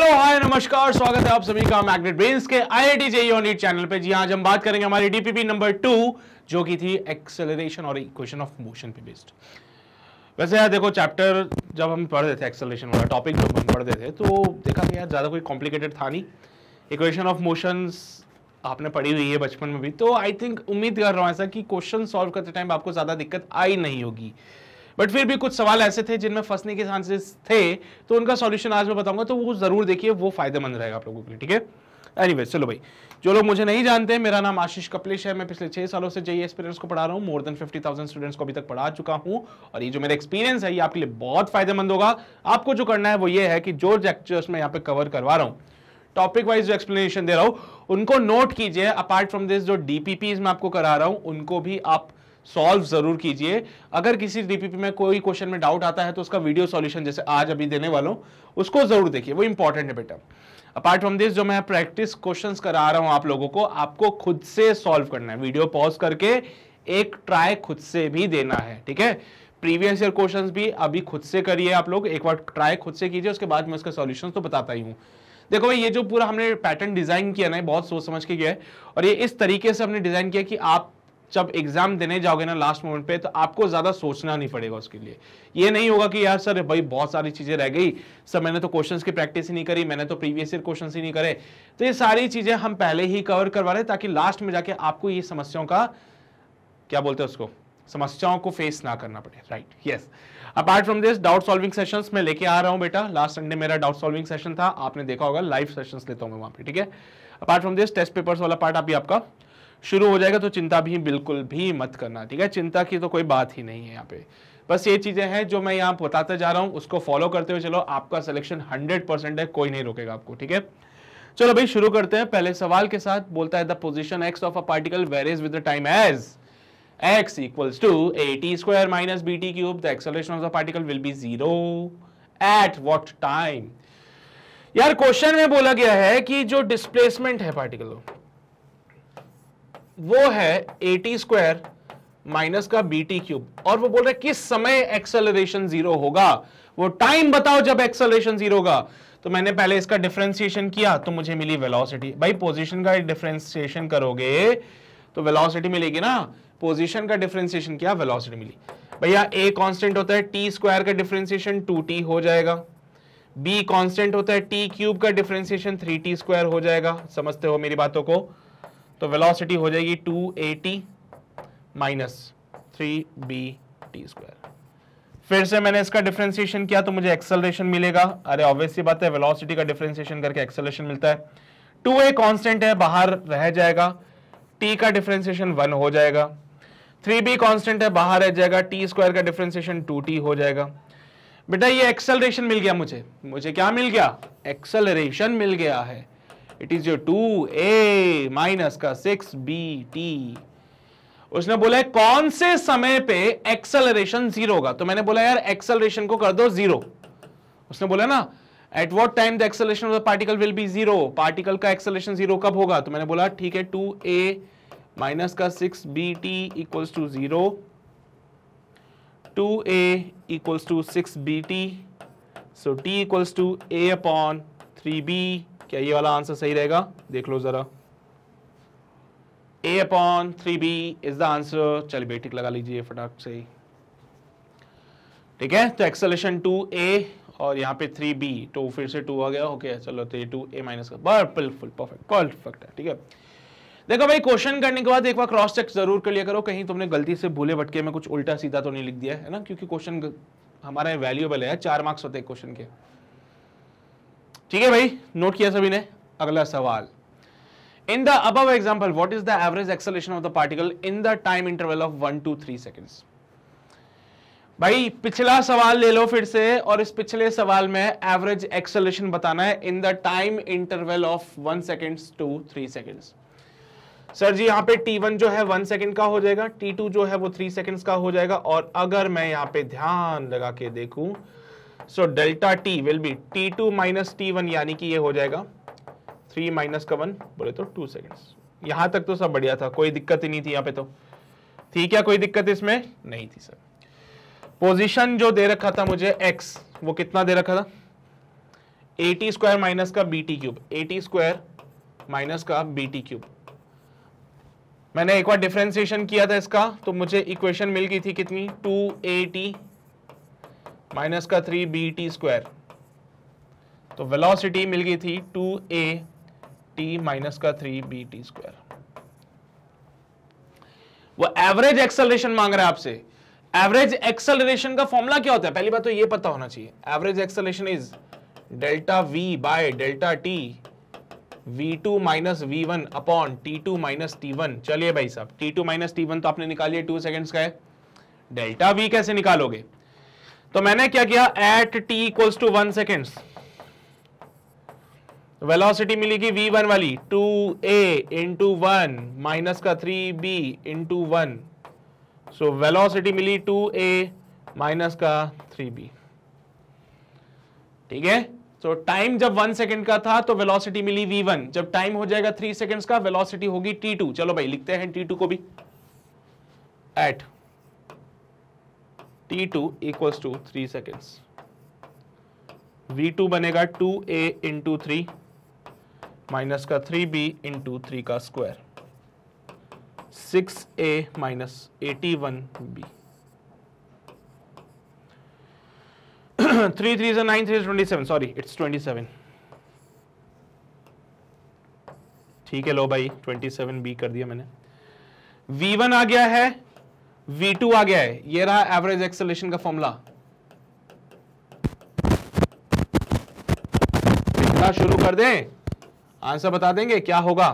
Hello hi नमस्कार स्वागत है आप सभी का मैग्नेट ब्रेन्स के IIT I T NEET channel पे जी हाँ, आज हम बात करेंगे हमारी डीपीपी नंबर टू जो कि थी एक्सेलरेशन और इक्वेशन ऑफ मोशन पे बेस्ड वैसे यार देखो चैप्टर जब हम पढ़ रहे थे एक्सेलरेशन वाला टॉपिक जब हम पढ़ रहे थे तो देखा कि यार ज़्यादा कोई कॉम्प्लिकेटेड था नहीं इक्वेशन ऑफ मोशंस आपने पढ़ी हुई है बचपन में भी तो आई थिंक उम्मीद कर रहा हूँ ऐसा कि क्वेश्चन सॉल्व करते टाइम आपको ज़्यादा दिक्कत आई नहीं होगी बट फिर भी कुछ सवाल ऐसे थे जिनमें फंसने के चांसेस थे तो उनका सॉल्यूशन आज मैं बताऊंगा तो वो जरूर देखिए वो फायदेमंद रहेगा आप लोगों के लिए ठीक है एनीवे चलो भाई जो लोग मुझे नहीं जानते मेरा नाम आशीष कपलेश है मैं पिछले छह सालों से जेई एक्सपीरियंस e को पढ़ा रहा हूँ more than fifty thousand students को अभी तक पढ़ा चुका हूँ और ये जो मेरा एक्सपीरियंस है ये आपके लिए बहुत फायदेमंद होगा आपको जो करना है वो ये है कि जो लेक्चर्स मैं यहाँ पे कवर करवा रहा हूँ टॉपिक वाइज जो एक्सप्लेनेशन दे रहा हूँ उनको नोट कीजिए अपार्ट फ्रॉम दिस जो डीपीपीज मैं आपको करा रहा हूँ उनको भी आप सॉल्व जरूर कीजिए अगर किसी डीपीपी में कोई क्वेश्चन में डाउट आता है तो उसका वीडियो सॉल्यूशन जैसे आज अभी देने वाला हूँ उसको जरूर देखिए वो इंपॉर्टेंट है बेटा अपार्ट फ्रॉम दिस जो मैं प्रैक्टिस क्वेश्चन करा रहा हूँ आप लोगों को आपको खुद से सॉल्व करना है वीडियो पॉज करके एक ट्राई खुद से भी देना है ठीक है प्रीवियस ईयर क्वेश्चन भी अभी खुद से करिए आप लोग एक बार ट्राई खुद से कीजिए उसके बाद मैं उसका सोल्यूशन तो बताता ही हूँ देखो भाई ये जो पूरा हमने पैटर्न डिजाइन किया ना बहुत सोच समझ के किया है और ये इस तरीके से हमने डिजाइन किया कि आप जब एग्जाम देने जाओगे ना लास्ट मोमेंट पे तो आपको ज्यादा सोचना नहीं पड़ेगा उसके लिए ये नहीं होगा कि यार सर भाई बहुत सारी चीजें रह गई सर मैंने तो क्वेश्चंस की प्रैक्टिस ही नहीं करी मैंने तो प्रीवियस ईयर क्वेश्चंस ही नहीं करे तो ये सारी चीजें हम पहले ही कवर करवा रहे ताकि लास्ट में जाके आपको ये समस्याओं का क्या बोलते हैं उसको समस्याओं को फेस ना करना पड़े right yes apart from this doubt solving session मैं लेके आ रहा हूँ बेटा लास्ट संडे मेरा डाउट सॉल्विंग सेशन था आपने देखा होगा लाइव सेशन लेता हूँ मैं पर ठीक है apart from this test papers वाला पार्ट अभी आपका शुरू हो जाएगा तो चिंता भी बिल्कुल भी मत करना ठीक है चिंता की तो कोई बात ही नहीं है यहाँ पे बस ये चीज़ें हैं जो मैं यहाँ बताते जा रहा हूँ उसको फॉलो करते हुए चलो आपका सिलेक्शन हंड्रेड परसेंट है कोई नहीं रोकेगा आपको ठीक है चलो भाई शुरू करते हैं पहले सवाल के साथ बोलता है the position x of a particle varies with time as x equals to a t square minus b t cube the of the particle will be zero at what time यार क्वेश्चन में बोला गया है कि जो displacement है particle वो है ए टी स्क्वायर माइनस का बी टी क्यूब और वो बोल रहे किस समय एक्सेलरेशन जीरो होगा वो टाइम बताओ जब एक्सेलरेशन जीरो होगा तो मैंने पहले इसका डिफ्रेंसिएशन किया तो मुझे मिली वेलोसिटी भाई पोजीशन का डिफ्रेंसिएशन करोगे तो वेलोसिटी मिलेगी ना पोजीशन का डिफ्रेंसिएशन किया वेलोसिटी मिली भैया ए कांस्टेंट होता है टी स्क्वायर का डिफ्रेंसिएशन टू टी हो जाएगा बी कांस्टेंट होता है टी क्यूब का डिफ्रेंसिएशन थ्री टी स्क्वायर हो जाएगा समझते हो मेरी बातों को तो वेलोसिटी हो जाएगी 280 a t minus three b t square फिर से मैंने इसका डिफ्रेंसिएशन किया तो मुझे एक्सेलरेशन मिलेगा अरे ऑब्वियस सी बात है वेलोसिटी का डिफ्रेंसिएशन करके एक्सेलरेशन मिलता है 2a कांस्टेंट है बाहर रह जाएगा t का डिफ्रेंसिएशन 1 हो जाएगा 3b कांस्टेंट है बाहर रह जाएगा टी स्क्वायर का डिफ्रेंसिएशन टू टी हो जाएगा बेटा ये एक्सेलरेशन मिल गया मुझे मुझे क्या मिल गया एक्सेलरेशन मिल गया है it is your two a minus का सिक्स बी टी उसने बोला है कौन से समय पे एक्सेलरेशन जीरो होगा तो मैंने बोला यार एक्सेलरेशन को कर दो जीरो उसने बोला ना at what time the acceleration of the particle will be zero particle का एक्सेलेशन जीरो कब होगा तो मैंने बोला ठीक है टू ए माइनस का six b t equals to zero two a equals to six b t so t equals to a upon three b क्या ये वाला आंसर सही रहेगा देख लो ज़रा a upon three b is the answer चलिए बेटिक लगा लीजिए फटाक से ठीक है तो एक्सलेशन टू ए और यहाँ पे थ्री बी तो फिर से टू आ गया ओके चलो तो ये टू ए माइनस का बिल्कुल परफेक्ट परफेक्ट है ठीक है देखो भाई क्वेश्चन करने के बाद एक बार क्रॉस चेक जरूर कर लिया करो कहीं तुमने गलती से भूले भटके में कुछ उल्टा सीधा तो नहीं लिख दिया है ना क्योंकि क्वेश्चन हमारा वैल्यूएबल है चार मार्क्स होते हैं क्वेश्चन के ठीक है भाई नोट किया सभी ने अगला सवाल इन द अब example what is the average acceleration of the particle in the time interval of one two three second भाई पिछला सवाल ले लो फिर से और इस पिछले सवाल में एवरेज एक्सलेशन बताना है in the time interval of one second two three second sir जी यहाँ पे T1 जो है वन सेकेंड का हो जाएगा T2 जो है वो थ्री सेकेंड्स का हो जाएगा और अगर मैं यहाँ पे ध्यान लगा के देखूं so delta t will be t two minus t one यानी कि ये हो जाएगा थ्री माइनस का वन बोले तो टू सेकेंड्स यहां तक तो सब बढ़िया था कोई दिक्कत ही नहीं थी यहां पे तो थी क्या कोई दिक्कत इसमें नहीं थी सर पोजीशन जो दे रखा था मुझे एक्स वो कितना दे रखा था ए टी स्क्वायर माइनस का b t cube t square minus का बी टी क्यूब मैंने एक बार डिफ्रेंसिएशन किया था इसका तो मुझे इक्वेशन मिल गई थी कितनी टू ए टी माइनस का थ्री बी टी स्क्वायर तो वेलोसिटी मिल गई थी टू ए टी माइनस का थ्री बी टी स्क्वायर वो एवरेज एक्सेलरेशन मांग रहा है आपसे एवरेज एक्सेलरेशन का फॉर्मूला क्या होता है पहली बात तो ये पता होना चाहिए average acceleration is delta v by delta t v2 two minus v one upon t two minus t one चलिए भाई साहब t two minus t one तो आपने निकालिए टू सेकेंड्स का है डेल्टा v कैसे निकालोगे तो मैंने क्या किया at t equals to one seconds velocity मिलेगी वी वन वाली two a into one minus का three b into one so velocity मिली टू ए माइनस का थ्री बी ठीक है सो टाइम जब वन सेकेंड का था तो वेलोसिटी मिली वी वन जब टाइम हो जाएगा थ्री सेकेंड्स का वेलोसिटी होगी टी टू चलो भाई लिखते हैं टी टू को भी at t2 two equals to three seconds v two बनेगा two a into three minus का थ्री बी इंटू थ्री का square six a minus eighty one b three three से nine three twenty seven sorry it's twenty seven ठीक है लो भाई twenty seven B कर दिया मैंने वी वन आ गया है v2 आ गया है ये रहा एवरेज एक्सेलेशन का फॉर्मूला शुरू कर दें आंसर बता देंगे क्या होगा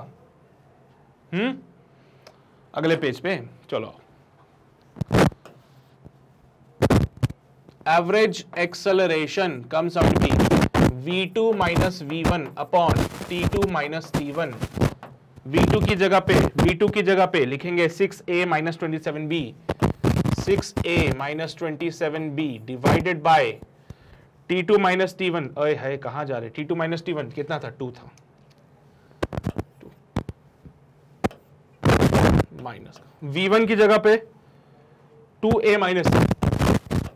हम्म अगले पेज पे चलो एवरेज एक्सेलरेशन कम्स आउट की v2 two minus v one upon t two minus t one v two की जगह पे वी टू की जगह पे लिखेंगे six a minus twenty seven b six a minus twenty seven b divided by t two minus t one अरे है कहाँ जा रहे t two minus t one कितना था टू था माइनस वी वन की जगह पे two a minus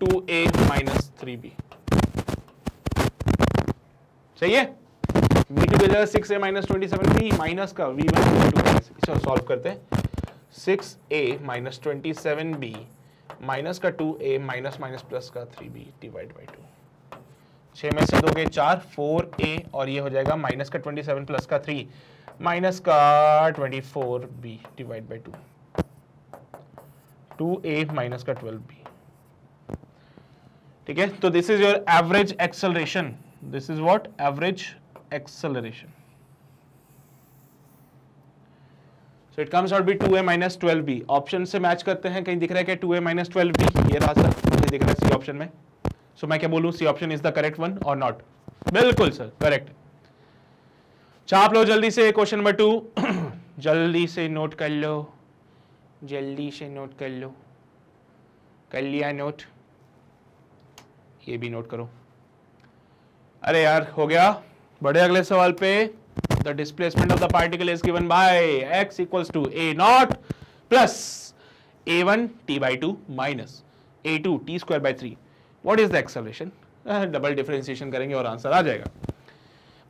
two a minus three b सही है वी टू की जगह six a minus twenty seven b minus का वी वन सॉल्व करते हैं six a minus twenty seven b minus का two a minus minus plus का three b divide by two छ में से के चार फोर ए और ये हो जाएगा माइनस का ट्वेंटी सेवन प्लस का थ्री माइनस का twenty four b divide by two two a minus का ट्वेल्व बी ठीक है तो this is your average acceleration this is what average acceleration so it comes out b two a minus twelve b option से match करते हैं कहीं दिख रहा है कि two a minus twelve b ये रास्ता नहीं दिख रहा है सी ऑप्शन में सो so, मैं क्या बोलूँ C option is the correct one और नॉट बिल्कुल सर करेक्ट छाप लो जल्दी से क्वेश्चन नंबर टू जल्दी से नोट कर लो जल्दी से नोट कर लो कर लिया नोट ये भी नोट करो अरे यार हो गया बड़े अगले सवाल पे the displacement of the particle is given by x equals to a naught plus a1 t by 2 minus a2 t square by 3. What is the acceleration? Double differentiation करेंगे और आंसर आ जाएगा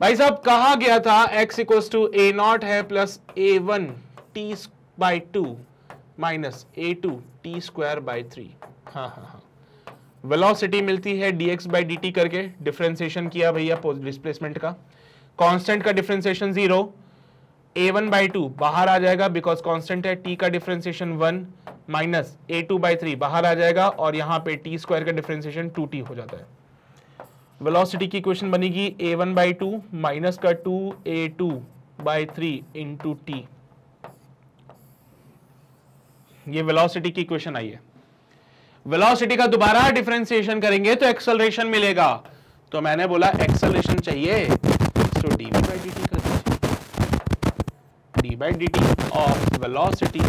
भाई साहब कहा गया था x equals to a naught है plus a one t by two minus a two t square by three हाँ हाँ हाँ वेलोसिटी मिलती है dx बाई dt करके डिफ्रेंसिएशन किया भैया डिस्प्लेसमेंट का कांस्टेंट का differentiation zero a one by two बाहर आ जाएगा बिकॉज कांस्टेंट है टी का differentiation one minus a two by three बाहर आ जाएगा और यहां पे टी स्क्वायर का डिफ्रेंसिएशन टू टी हो जाता है वेलोसिटी की इक्वेशन बनेगी a one by two minus का two a two by three in to t ये वेलोसिटी की इक्वेशन आई है वेलोसिटी का दोबारा डिफ्रेंसिएशन करेंगे तो एक्सेलरेशन मिलेगा तो मैंने बोला एक्सेलरेशन चाहिए by d t of velocity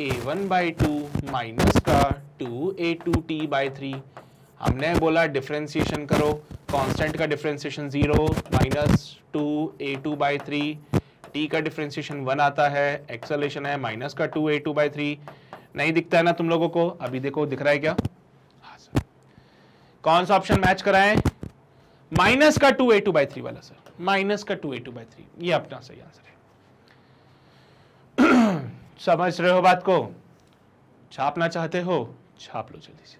a one by two minus का two a two t by three हमने बोला डिफ्रेंसीशन करो कांस्टेंट का differentiation zero minus two a two by three t का डिफ्रेंसीशन वन आता है एक्सलेशन है माइनस का two a two by three नहीं दिखता है ना तुम लोगों को अभी देखो दिख रहा है क्या हाँ सर कौन सा ऑप्शन मैच कराए माइनस का two a two by three वाला सर माइनस का two a two by three ये अपना सही आंसर है समझ रहे हो बात को छापना चाहते हो छाप लो जल्दी से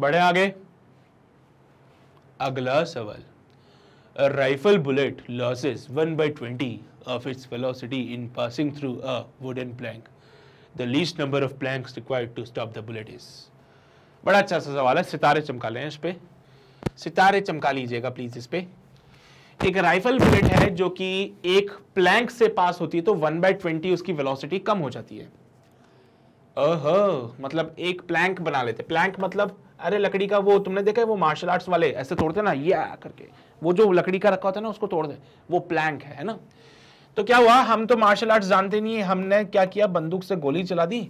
बड़े आगे अगला सवाल rifle bullet losses one by twenty of its velocity in passing through a wooden plank the least number of planks required to stop the bullet is बड़ा अच्छा सा सवाल है सितारे चमका लें इस पर सितारे चमका लीजिएगा प्लीज इस पर एक राइफल बुलेट है जो कि एक प्लैंक से पास होती है तो वन बाय ट्वेंटी उसकी वेलोसिटी कम हो जाती है अह मतलब एक प्लैंक बना लेते प्लैंक मतलब अरे लकड़ी का वो तुमने देखा है वो मार्शल आर्ट्स वाले ऐसे तोड़ते ना ये करके वो जो लकड़ी का रखा होता है ना उसको तोड़ दे वो प्लैंक है, ना तो क्या हुआ हम तो मार्शल आर्ट्स जानते नहीं है हमने क्या किया बंदूक से गोली चला दी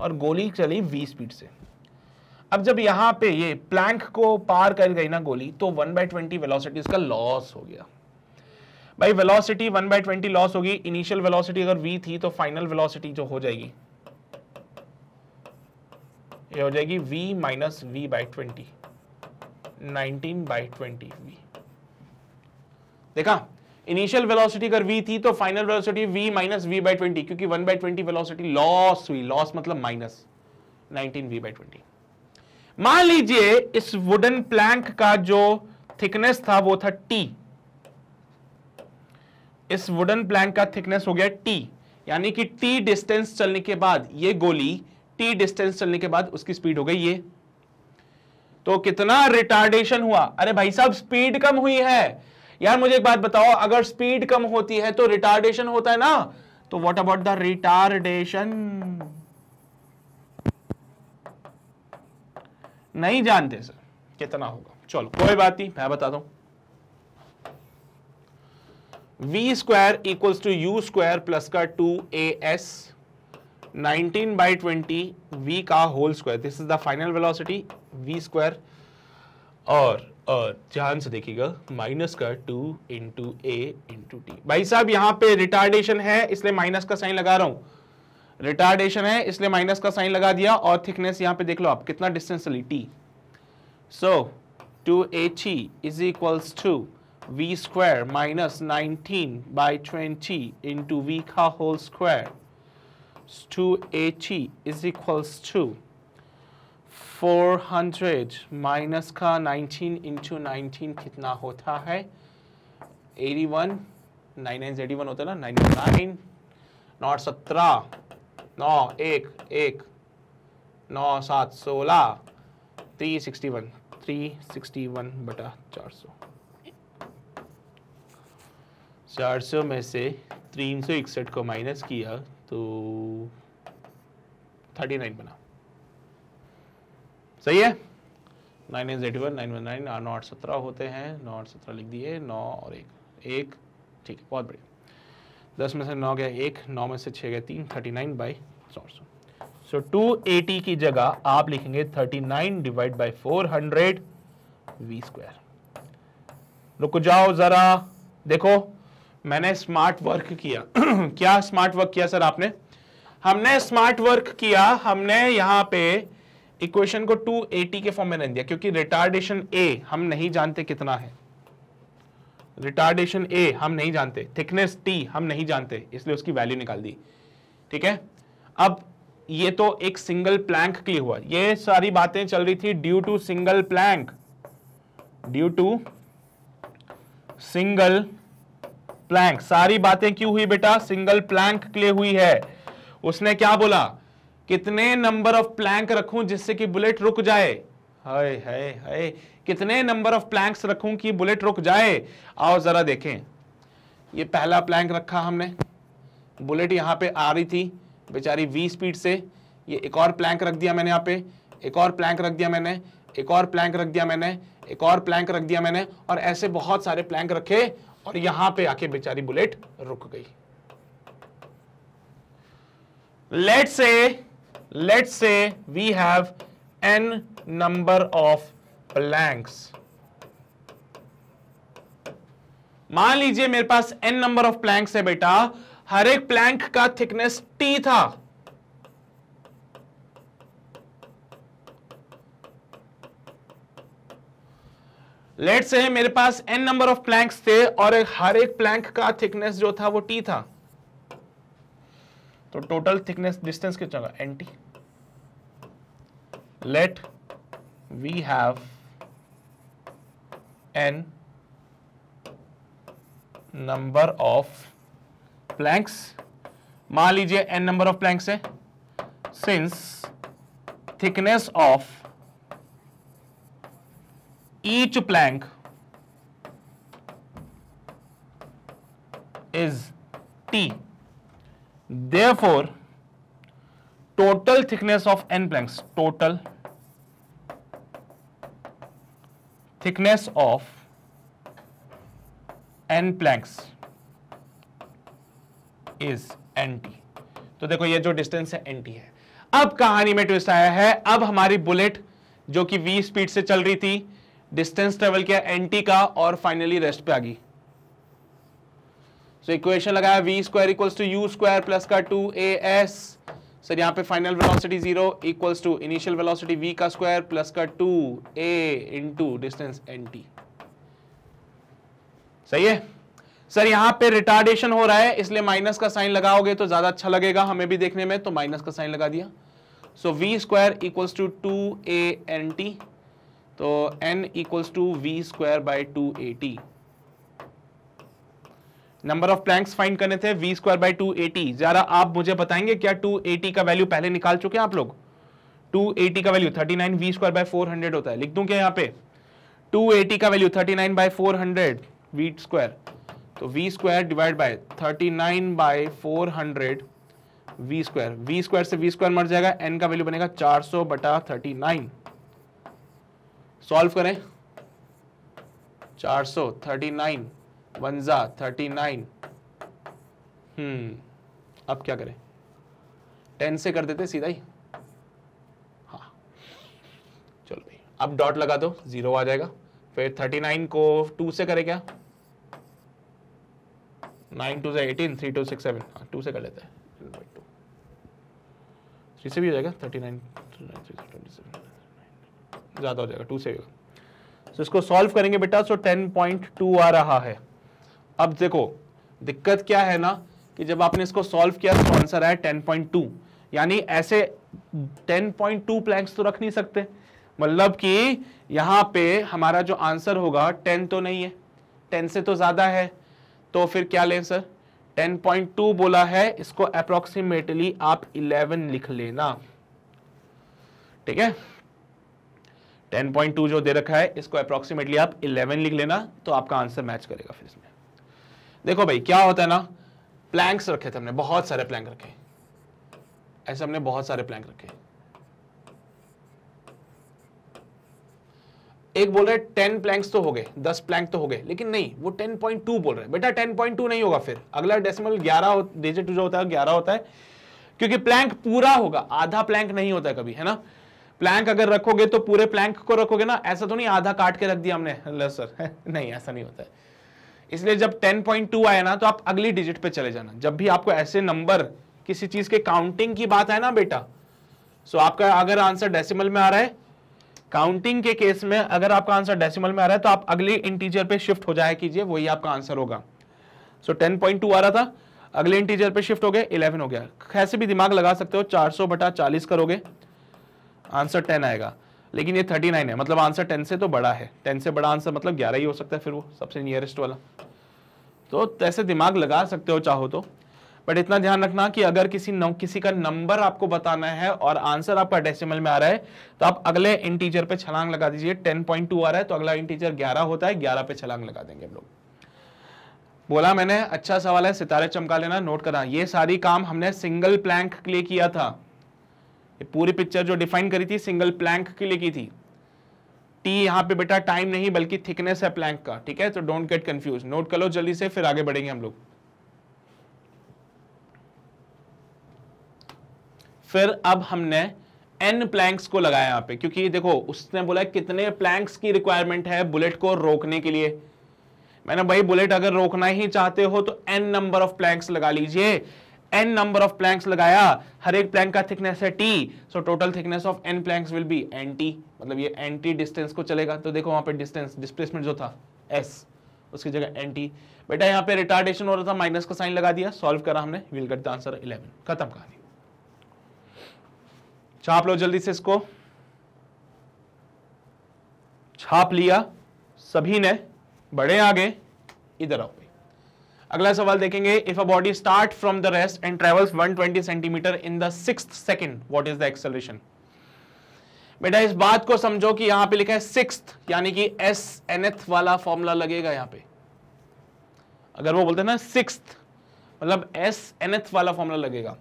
और गोली चली वी स्पीड से अब जब यहां पे ये प्लैंक को पार कर गई ना गोली तो वन बाई ट्वेंटी वेलोसिटी इसका लॉस हो गया भाई velocity one by twenty loss होगी इनिशियल वेलोसिटी अगर वी थी तो फाइनल वेलोसिटी जो हो जाएगी ये हो जाएगी v minus v by twenty nineteen by twenty v देखा इनिशियल वेलोसिटी अगर v थी तो final velocity v minus v by twenty क्योंकि 1 बाई ट्वेंटी वेलोसिटी लॉस हुई लॉस मतलब minus nineteen v by twenty मान लीजिए इस वुडन प्लैंक का जो थिकनेस था वो था टी इस वुडन प्लैंक का थिकनेस हो गया टी यानी कि टी डिस्टेंस चलने के बाद ये गोली टी डिस्टेंस चलने के बाद उसकी स्पीड हो गई ये तो कितना रिटार्डेशन हुआ अरे भाई साहब स्पीड कम हुई है यार मुझे एक बात बताओ अगर स्पीड कम होती है तो रिटार्डेशन होता है ना तो व्हाट अबाउट द रिटार्डेशन नहीं जानते सर कितना होगा चलो कोई बात नहीं मैं बता दू v square equals to u square plus का two a s nineteen by twenty v का whole square this is the final velocity v square और और ध्यान से देखिएगा माइनस का two into a into t भाई साहब यहां पे रिटार्डेशन है इसलिए माइनस का साइन लगा रहा हूं रिटार्डेशन है इसलिए माइनस का साइन लगा दिया और थिकनेस यहां पे देख लो आप कितना डिस्टेंस ली t so two h e is equals to v square minus nineteen by twenty into v का whole square two h e is equals to four hundred minus का नाइनटीन इंटू नाइनटीन कितना होता है eighty one nine nine eighty one होता है ना nine nine not सत्रह नौ एक एक नौ सात सोलह three sixty one three sixty one बटा चार सौ चार सौ में से तीन सौ इकसठ को माइनस किया तो थर्टी नाइन बना सही है nines eighty one nine one nine नौ आठ सत्रह होते हैं नौ आठ सत्रह लिख दिए नौ और एक एक ठीक है बहुत बढ़िया दस में से नौ गया एक नौ में से छः गया तीन थर्टी नाइन बाई सोर्स सो टू एटी की जगह आप लिखेंगे thirty nine divide by four hundred v square रुक जाओ जरा देखो मैंने स्मार्ट वर्क किया क्या स्मार्ट वर्क किया सर आपने हमने स्मार्ट वर्क किया हमने यहां पे इक्वेशन को 280 के फॉर्म में रख दिया क्योंकि रिटार्डेशन ए हम नहीं जानते कितना है रिटार्डेशन ए हम नहीं जानते थिकनेस टी हम नहीं जानते इसलिए उसकी वैल्यू निकाल दी ठीक है अब ये तो एक सिंगल प्लैंक के लिए हुआ ये सारी बातें चल रही थी due to single plank due to single plank सारी बातें क्यों हुई बेटा सिंगल प्लैंक के लिए हुई है उसने क्या बोला कितने नंबर ऑफ प्लैंक रखूं जिससे कि बुलेट रुक जाए हाय हाय हाय कितने नंबर ऑफ प्लैंक्स रखूं कि बुलेट रुक जाए आओ जरा देखें ये पहला प्लैंक रखा हमने बुलेट यहां पे आ रही थी बेचारी वी स्पीड से ये एक और प्लैंक रख दिया मैंने यहाँ पे एक और प्लैंक रख दिया मैंने एक और प्लैंक रख दिया मैंने एक और प्लैंक रख दिया मैंने और ऐसे बहुत सारे प्लैंक रखे और यहां पे आके बेचारी बुलेट रुक गई late say let say we have n number of planks मान लीजिए मेरे पास एन नंबर ऑफ प्लैंक्स है बेटा हर एक प्लैंक का थिकनेस टी था लेट से मेरे पास एन नंबर ऑफ प्लैंक्स थे और एक हर एक प्लैंक का थिकनेस जो था वो टी था तो टोटल थिकनेस डिस्टेंस कितना चला n t let we have n number of planks मान लीजिए एन नंबर ऑफ प्लैंक्स है since thickness of each plank is t there total thickness of n planks total thickness of n planks is n t तो देखो ये जो distance है N T है अब कहानी में ट्विस्ट आया है अब हमारी बुलेट जो कि वी स्पीड से चल रही थी डिस्टेंस ट्रेवल किया एन टी का और फाइनली रेस्ट पे आ गई सो इक्वेशन लगाया v square equals to u square plus का टू ए एस सर यहां पे final velocity zero equals to initial velocity v का स्क्वायर प्लस का two a into distance n t सही है सर यहाँ पे रिटार्डेशन हो रहा है इसलिए माइनस का साइन लगाओगे तो ज्यादा अच्छा लगेगा हमें भी देखने में तो माइनस का साइन लगा दिया so v square equals to two a n t तो n equals to v square by two a t number of planks find करने थे v square by two a t जरा आप मुझे बताएंगे क्या टू एटी का वैल्यू पहले निकाल चुके हैं आप लोग टू ए टी का value thirty nine v square by four hundred होता है लिख दूं क्या यहाँ पे टू एटी का value thirty nine by four hundred v square तो v square divide by thirty nine by four hundred v square v square से वी स्क्वायर मर जाएगा एन का वैल्यू बनेगा चार सौ बटा थर्टी नाइन सॉल्व करें चार सौ थर्टी नाइन थर्टी नाइन हम्म अब क्या करें टेन से कर देते सीधा ही हाँ चलो भाई अब डॉट लगा दो जीरो आ जाएगा फिर थर्टी नाइन को टू से करें क्या नाइन टू से eighteen three two six seven हाँ टू से कर लेते हैं से भी हो जाएगा थर्टी नाइन ज़्यादा हो जाएगा टू से भी होगा सो इसको सॉल्व करेंगे बेटा सो टेन पॉइंट टू आ रहा है अब देखो दिक्कत क्या है ना कि जब आपने इसको सॉल्व किया तो आंसर आया टेन पॉइंट टू यानी ऐसे टेन पॉइंट टू प्लैंक्स तो रख नहीं सकते मतलब कि यहाँ पे हमारा जो आंसर होगा टेन तो नहीं है टेन से तो ज़्यादा है तो फिर क्या लें सर 10.2 बोला है इसको अप्रोक्सीमेटली आप 11 लिख लेना ठीक है 10.2 जो दे रखा है इसको अप्रोक्सीमेटली आप 11 लिख लेना तो आपका आंसर मैच करेगा फिर इसमें देखो भाई क्या होता है ना प्लैंक्स रखे थे हमने बहुत सारे प्लैंक रखे ऐसे हमने बहुत सारे प्लैंक रखे एक बोल रहे हैं टेन प्लैंक्स तो हो गए दस प्लैंक तो हो गए लेकिन नहीं वो टेन पॉइंट टू बोल रहे हैं बेटा टेन पॉइंट टू नहीं होगा फिर अगला डेसिमल ग्यारह डिजिट जो होता है ग्यारह होता है क्योंकि प्लैंक पूरा होगा आधा प्लैंक नहीं होता है कभी है ना प्लैंक अगर रखोगे तो पूरे प्लैंक को रखोगे ना ऐसा तो नहीं आधा काट के रख दिया हमने सर नहीं ऐसा नहीं होता है इसलिए जब 10.2 आया ना तो आप अगली डिजिट पे चले जाना जब भी आपको ऐसे नंबर किसी चीज के काउंटिंग की बात है ना बेटा सो आपका अगर आंसर डेसिमल में आ रहा है काउंटिंग के केस में अगर आपका आंसर डेसिमल में आ रहा है तो आप अगले इंटीजर पे शिफ्ट हो जाए कीजिए वही आपका आंसर होगा सो टेन पॉइंट टू आ रहा था अगले इंटीजर पे शिफ्ट हो गए इलेवन हो गया कैसे भी दिमाग लगा सकते हो चार सौ बटा चालीस करोगे आंसर टेन आएगा लेकिन ये थर्टी नाइन है मतलब आंसर टेन से तो बड़ा है टेन से बड़ा आंसर मतलब ग्यारह ही हो सकता है फिर वो सबसे नियरेस्ट वाला तो ऐसे दिमाग लगा सकते हो चाहो तो बट इतना ध्यान रखना कि अगर किसी न, किसी का नंबर आपको बताना है और आंसर आपका डेसिमल में आ रहा है तो आप अगले इंटीजर पे छलांग लगा दीजिए 10.2 आ रहा है तो अगला इंटीजर 11 होता है 11 पे छलांग लगा देंगे हम लोग बोला मैंने अच्छा सवाल है सितारे चमका लेना नोट करा ये सारी काम हमने सिंगल प्लैंक के लिए किया था ये पूरी पिक्चर जो डिफाइन करी थी सिंगल प्लैंक के लिए की थी टी यहाँ पे बेटा टाइम नहीं बल्कि थिकनेस है प्लैंक का ठीक है तो डोंट गेट कंफ्यूज नोट कर लो जल्दी से फिर आगे बढ़ेंगे हम लोग फिर अब हमने एन प्लैंक्स को लगाया यहाँ पे क्योंकि देखो उसने बोला कितने प्लैंक्स की रिक्वायरमेंट है बुलेट को रोकने के लिए मैंने भाई बुलेट अगर रोकना ही चाहते हो तो एन नंबर ऑफ प्लैंक्स लगा लीजिए एन नंबर ऑफ प्लैंक्स लगाया हर एक प्लैंक का थिकनेस है t so total thickness of n planks will be n t मतलब ये एन टी डिस्टेंस को चलेगा तो देखो वहां पे डिस्टेंस डिस्प्लेसमेंट जो था एस उसकी जगह एन टी बेटा यहाँ पे रिटार्डेशन हो रहा था माइनस का साइन लगा दिया सॉल्व करा हमने will get the answer eleven खत्म कहानी छाप लो जल्दी से इसको छाप लिया सभी ने बड़े आगे इधर आओ अगला सवाल देखेंगे if a body start from the rest and travels 120 centimetre in the six second what is the acceleration बेटा इस बात को समझो कि यहां पे लिखा है सिक्स यानी कि एस एन एथ वाला फॉर्मूला लगेगा यहां पे अगर वो बोलते हैं ना सिक्स मतलब एस एन एथ वाला फॉर्मूला लगेगा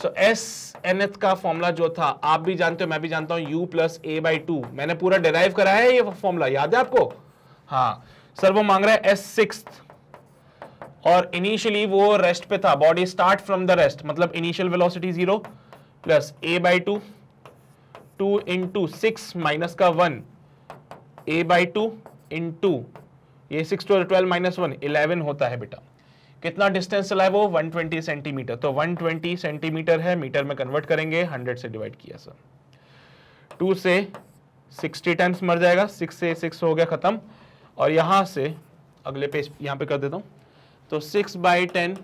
सो एस एन एच का फॉर्मूला जो था आप भी जानते हो मैं भी जानता हूं u plus a by two मैंने पूरा डिराइव करा है ये फॉर्मूला याद है आपको हाँ सर वो मांग रहा है एस सिक्स और इनिशियली वो रेस्ट पे था body start from the rest मतलब initial velocity zero plus a by two two into six minus का one a by two into ये six two twelve minus one eleven होता है बेटा कितना डिस्टेंस चला तो है वो 120 सेंटीमीटर तो 120 सेंटीमीटर है मीटर में कन्वर्ट करेंगे 100 से डिवाइड किया सर 2 से 60 टाइम्स मर जाएगा 6 से 6 हो गया ख़त्म और यहाँ से अगले पेज यहाँ पे कर देता हूँ तो 6 by ten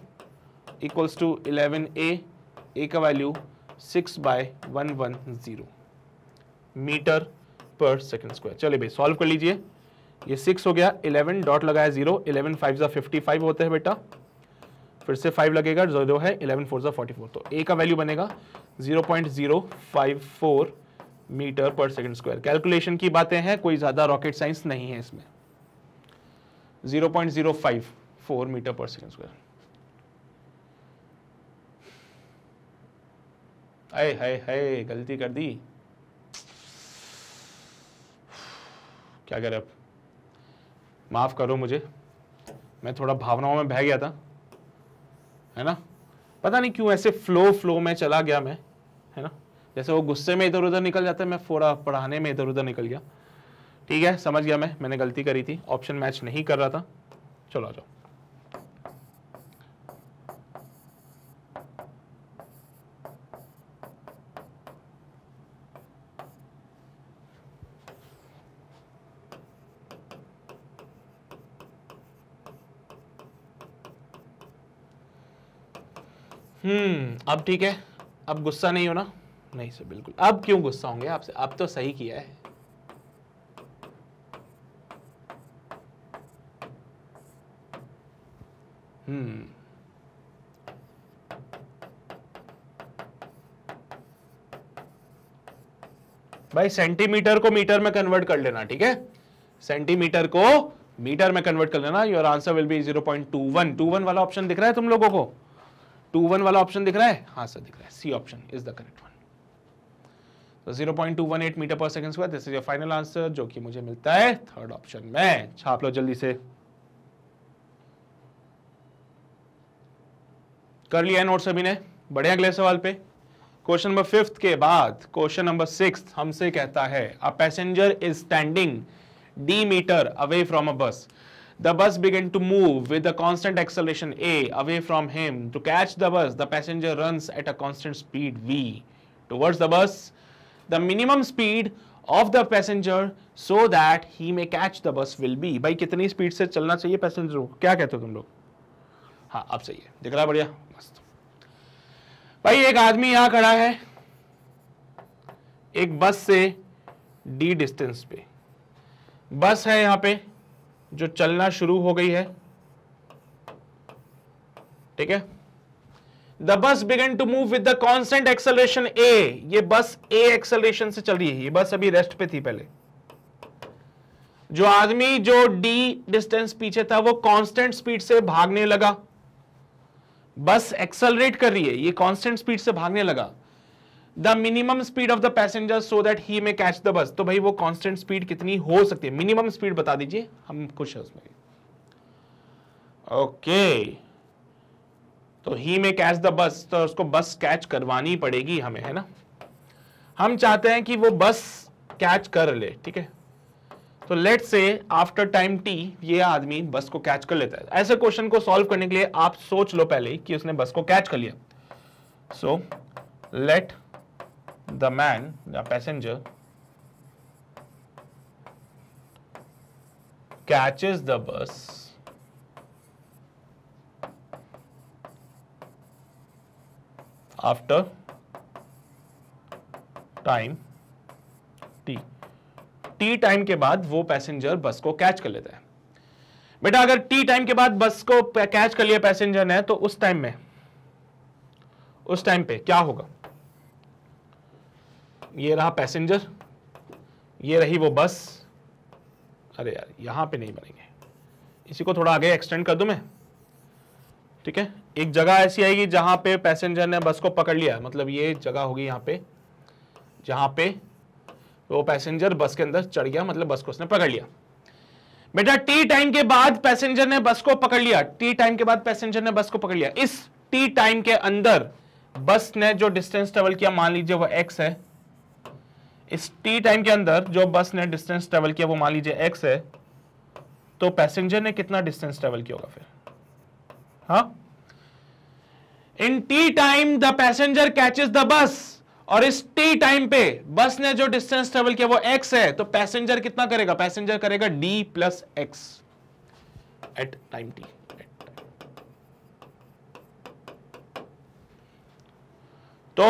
equals to eleven a a का value 6 by one one zero metre पर सेकेंड स्क्वायर चलिए भाई सॉल्व कर लीजिए ये सिक्स हो गया इलेवन डॉट लगाया जीरो इलेवन फाइव जो फिफ्टी फाइव होते हैं बेटा फिर से फाइव लगेगा जो है इलेवन फोर जो फोर्टी फोर तो ए का वैल्यू बनेगा zero point zero five four metre पर सेकंड स्क्वायर कैलकुलेशन की बातें हैं कोई ज़्यादा रॉकेट साइंस नहीं है इसमें zero point zero five four metre पर सेकंड स्क्वायर आए हाय हाय गलती कर दी क्या करें अब माफ़ करो मुझे मैं थोड़ा भावनाओं में बह गया था है ना पता नहीं क्यों ऐसे फ्लो फ्लो में चला गया मैं है ना जैसे वो गुस्से में इधर उधर निकल जाते मैं फोड़ा पढ़ाने में इधर उधर निकल गया ठीक है समझ गया मैं मैंने गलती करी थी ऑप्शन मैच नहीं कर रहा था चलो आ जाओ हम्म अब ठीक है अब गुस्सा नहीं होना नहीं सर बिल्कुल अब क्यों गुस्सा होंगे आपसे अब तो सही किया है हम्म भाई सेंटीमीटर को मीटर में कन्वर्ट कर लेना ठीक है सेंटीमीटर को मीटर में कन्वर्ट कर लेना योर आंसर विल बी 0.21 21 वाला ऑप्शन दिख रहा है तुम लोगों को टू वन वाला ऑप्शन दिख रहा है हाँ सर दिख रहा है C option is the correct one zero point two one eight metre पर second square this is your final answer जो कि मुझे मिलता है थर्ड ऑप्शन में छाप अच्छा, लो जल्दी से कर लिया नोट सभी ने बढ़िया अगले सवाल पे क्वेश्चन नंबर फिफ्थ के बाद क्वेश्चन नंबर सिक्स हमसे कहता है a passenger is standing d metre away from a bus The bus began to move with a constant acceleration A away from him. To catch the bus, the passenger runs at a constant speed V towards the bus. The minimum speed of the passenger so that he may catch the bus will be. भाई kitni speed se chalna chahiye passenger को क्या कहते हो तुम लोग हाँ अब सही है दिख रहा बढ़िया मस्त भाई एक आदमी यहाँ खड़ा है एक बस से डी डिस्टेंस पे बस है यहाँ पे जो चलना शुरू हो गई है ठीक है the bus begin to move with the constant acceleration a ये बस ए एक्सलेशन से चल रही है ये बस अभी रेस्ट पे थी पहले जो आदमी जो डी डिस्टेंस पीछे था वो कांस्टेंट स्पीड से भागने लगा बस एक्सलरेट कर रही है ये कांस्टेंट स्पीड से भागने लगा the minimum speed of the passenger so that he may catch the bus तो भाई वो कॉन्स्टेंट स्पीड कितनी हो सकती है मिनिमम स्पीड बता दीजिए हम खुश है उसमें ओके तो ही मे कैच द बस तो उसको बस कैच करवानी पड़ेगी हमें है ना हम चाहते हैं कि वो बस कैच कर ले ठीक है तो लेट से आफ्टर टाइम टी ये आदमी बस को कैच कर लेता है ऐसे क्वेश्चन को सॉल्व करने के लिए आप सोच लो पहले कि उसने बस को कैच कर लिया so let the man, the passenger, catches the bus after time t t time के बाद वो पैसेंजर बस को कैच कर लेता है बेटा अगर टी टाइम के बाद बस को कैच कर लिया पैसेंजर ने तो उस टाइम में उस टाइम पे क्या होगा ये रहा पैसेंजर ये रही वो बस अरे यार यहाँ पे नहीं बनेंगे इसी को थोड़ा आगे एक्सटेंड कर दूँ मैं ठीक है एक जगह ऐसी आएगी जहाँ पे पैसेंजर ने बस को पकड़ लिया मतलब ये जगह होगी यहाँ पे जहाँ पे वो पैसेंजर बस के अंदर चढ़ गया मतलब बस को उसने पकड़ लिया बेटा टी टाइम के बाद पैसेंजर ने बस को पकड़ लिया टी टाइम के बाद पैसेंजर ने बस को पकड़ लिया इस टी टाइम के अंदर बस ने जो डिस्टेंस ट्रेवल किया मान लीजिए वो एक्स है इस टी टाइम के अंदर जो बस ने डिस्टेंस ट्रेवल किया वो मान लीजिए एक्स है तो पैसेंजर ने कितना डिस्टेंस ट्रेवल किया होगा फिर हा in t time the passenger catches the bus और इस टी टाइम पे बस ने जो डिस्टेंस ट्रेवल किया वो एक्स है तो पैसेंजर कितना करेगा पैसेंजर करेगा d plus x at time t तो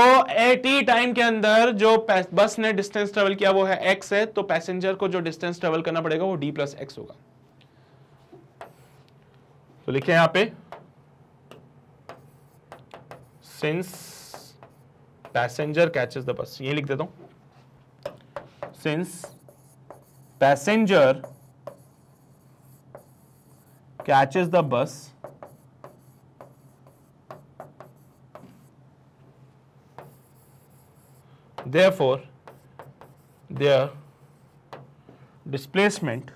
टी टाइम के अंदर जो बस ने डिस्टेंस ट्रेवल किया वो है एक्स है तो पैसेंजर को जो डिस्टेंस ट्रेवल करना पड़ेगा वो डी प्लस एक्स होगा तो लिखे यहां पे सिंस पैसेंजर कैचेस द बस ये लिख देता हूं since passenger catches the bus therefore their displacement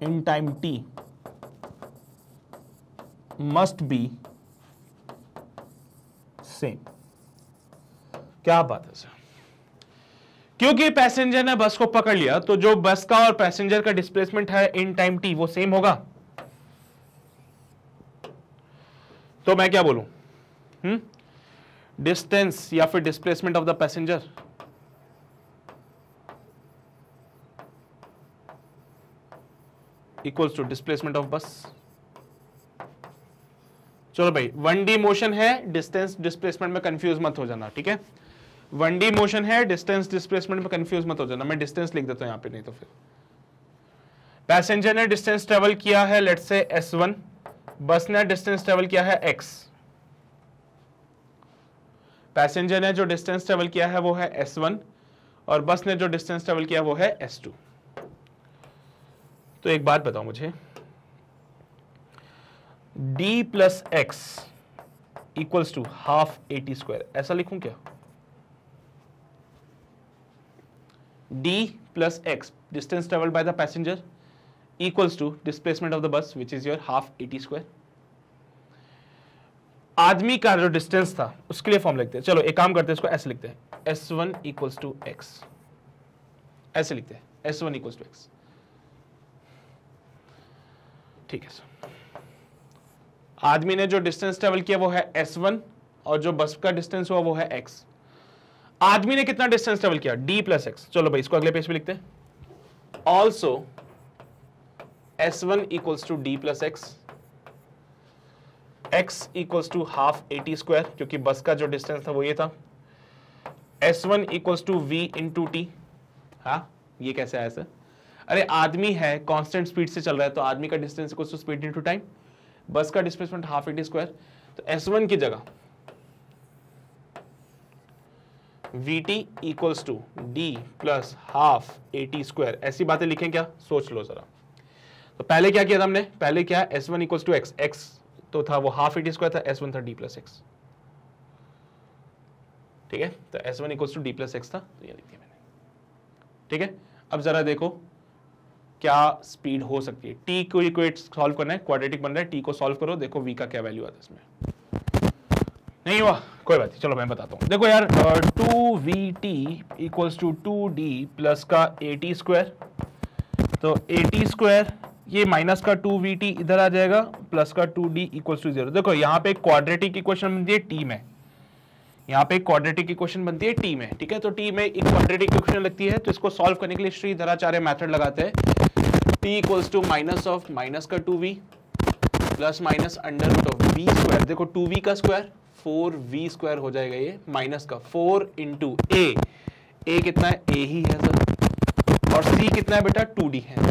in time t must be same क्या बात है सर क्योंकि पैसेंजर ने बस को पकड़ लिया तो जो बस का और पैसेंजर का डिस्प्लेसमेंट है इन टाइम टी वो सेम होगा तो मैं क्या बोलूं डिस्टेंस हम्म? या फिर displacement of the passenger equals to displacement of bus चलो भाई वन डी मोशन है डिस्टेंस डिस्प्लेसमेंट में कंफ्यूज मत हो जाना ठीक है वन डी मोशन है डिस्टेंस डिस्प्लेसमेंट में कंफ्यूज मत हो जाना मैं डिस्टेंस लिख देता हूं यहां पे नहीं तो फिर पैसेंजर ने डिस्टेंस ट्रेवल किया है लेट से एस वन बस ने डिस्टेंस ट्रेवल किया है एक्स पैसेंजर ने जो डिस्टेंस ट्रेवल किया है वो है एस वन और बस ने जो डिस्टेंस ट्रेवल किया वो है एस टू तो एक बात बताओ मुझे d plus x equals to half a t square ऐसा लिखूं क्या d plus x distance travelled by the passenger equals to displacement of the bus which is your half 80 square आदमी का जो डिस्टेंस था उसके लिए फॉर्म लिखते हैं चलो एक काम करते हैं इसको ऐसे लिखते हैं s one equals to x ऐसे लिखते हैं s one equals to x ठीक है आदमी ने जो डिस्टेंस ट्रेवल किया वो है एस वन और जो बस का डिस्टेंस हुआ वो है एक्स आदमी ने कितना डिस्टेंस ट्रेवल किया डी प्लस एक्स चलो भाई इसको अगले पेज पे लिखते हैं also s one equals to d plus x x equals to half a t square क्योंकि बस का जो डिस्टेंस था वो ये था s one equals to v in to t हा ये कैसे आया सर अरे आदमी है कांस्टेंट स्पीड से चल रहा है तो आदमी का distance equals to speed into time bus का displacement half a t square तो एस वन की जगह v t equals to d plus half a t square ऐसी बातें लिखें क्या सोच लो जरा तो पहले क्या किया था हमने पहले क्या s one equal to x x तो था वो हाफ ए टी स्क्वायर था एस वन था डी प्लस एक्स ठीक है तो s one equal to d plus x था तो ये लिख दिया मैंने ठीक है अब जरा देखो क्या स्पीड हो सकती है टी को इक्वेट सॉल्व करना है क्वाड्रेटिक बन रहा है टी को सॉल्व करो देखो वी का क्या वैल्यू आता है इसमें नहीं हुआ कोई बात नहीं चलो मैं बताता हूँ देखो यार two v t equals to two d plus का ए टी स्क्वायर तो ए टी स्क्वायर ये माइनस का टू वी टी इधर आ जाएगा प्लस का two d equal to zero देखो यहाँ पे क्वाड्रेटिक इक्वेशन बनती है टी में यहाँ पे क्वाड्रेटिक इक्वेशन बनती है टी में ठीक है तो टी में एक क्वाड्रेटिक इक्वेशन लगती है तो इसको सॉल्व करने के लिए श्री धराचार्य मैथड लगाते हैं t equals to minus of minus का two v plus minus under root of v square देखो टू वी का स्क्वायर फोर वी स्क्वायर हो जाएगा ये माइनस का फोर इंटू ए ए कितना है ए ही है सर और सी कितना है बेटा टू डी है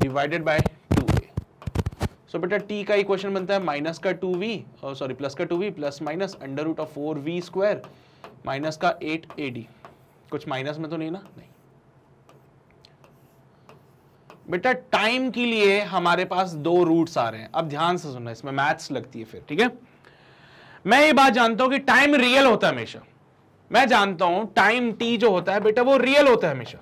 divided by two a so बेटा टी का इक्वेशन बनता है माइनस का टू वी और सॉरी प्लस का two v plus minus under root of four v square minus का एट ए डी कुछ माइनस में तो नहीं ना नहीं बेटा टाइम के लिए हमारे पास दो रूट्स आ रहे हैं अब ध्यान से सुनना इसमें मैथ्स लगती है फिर ठीक है मैं ये बात जानता हूं कि टाइम रियल होता है हमेशा मैं जानता हूं टाइम टी जो होता है बेटा वो रियल होता है हमेशा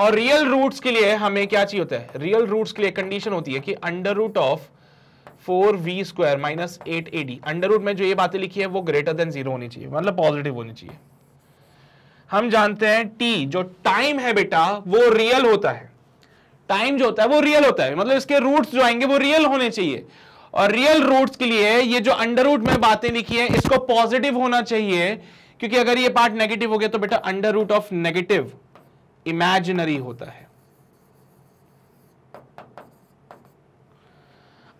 और रियल रूट्स के लिए हमें क्या चाहिए होता है रियल रूट्स के लिए कंडीशन होती है कि under root of four v square minus eight a d under root में जो ये बातें लिखी है वो ग्रेटर देन जीरो होनी चाहिए मतलब पॉजिटिव होनी चाहिए हम जानते हैं टी जो टाइम है बेटा वो रियल होता है टाइम जो होता है वो रियल होता है मतलब इसके रूट्स जो आएंगे वो रियल होने चाहिए और रियल रूट्स के लिए ये जो अंडर रूट में बातें लिखी है इसको पॉजिटिव होना चाहिए क्योंकि अगर ये पार्ट नेगेटिव हो गया तो बेटा under root of negative imaginary होता है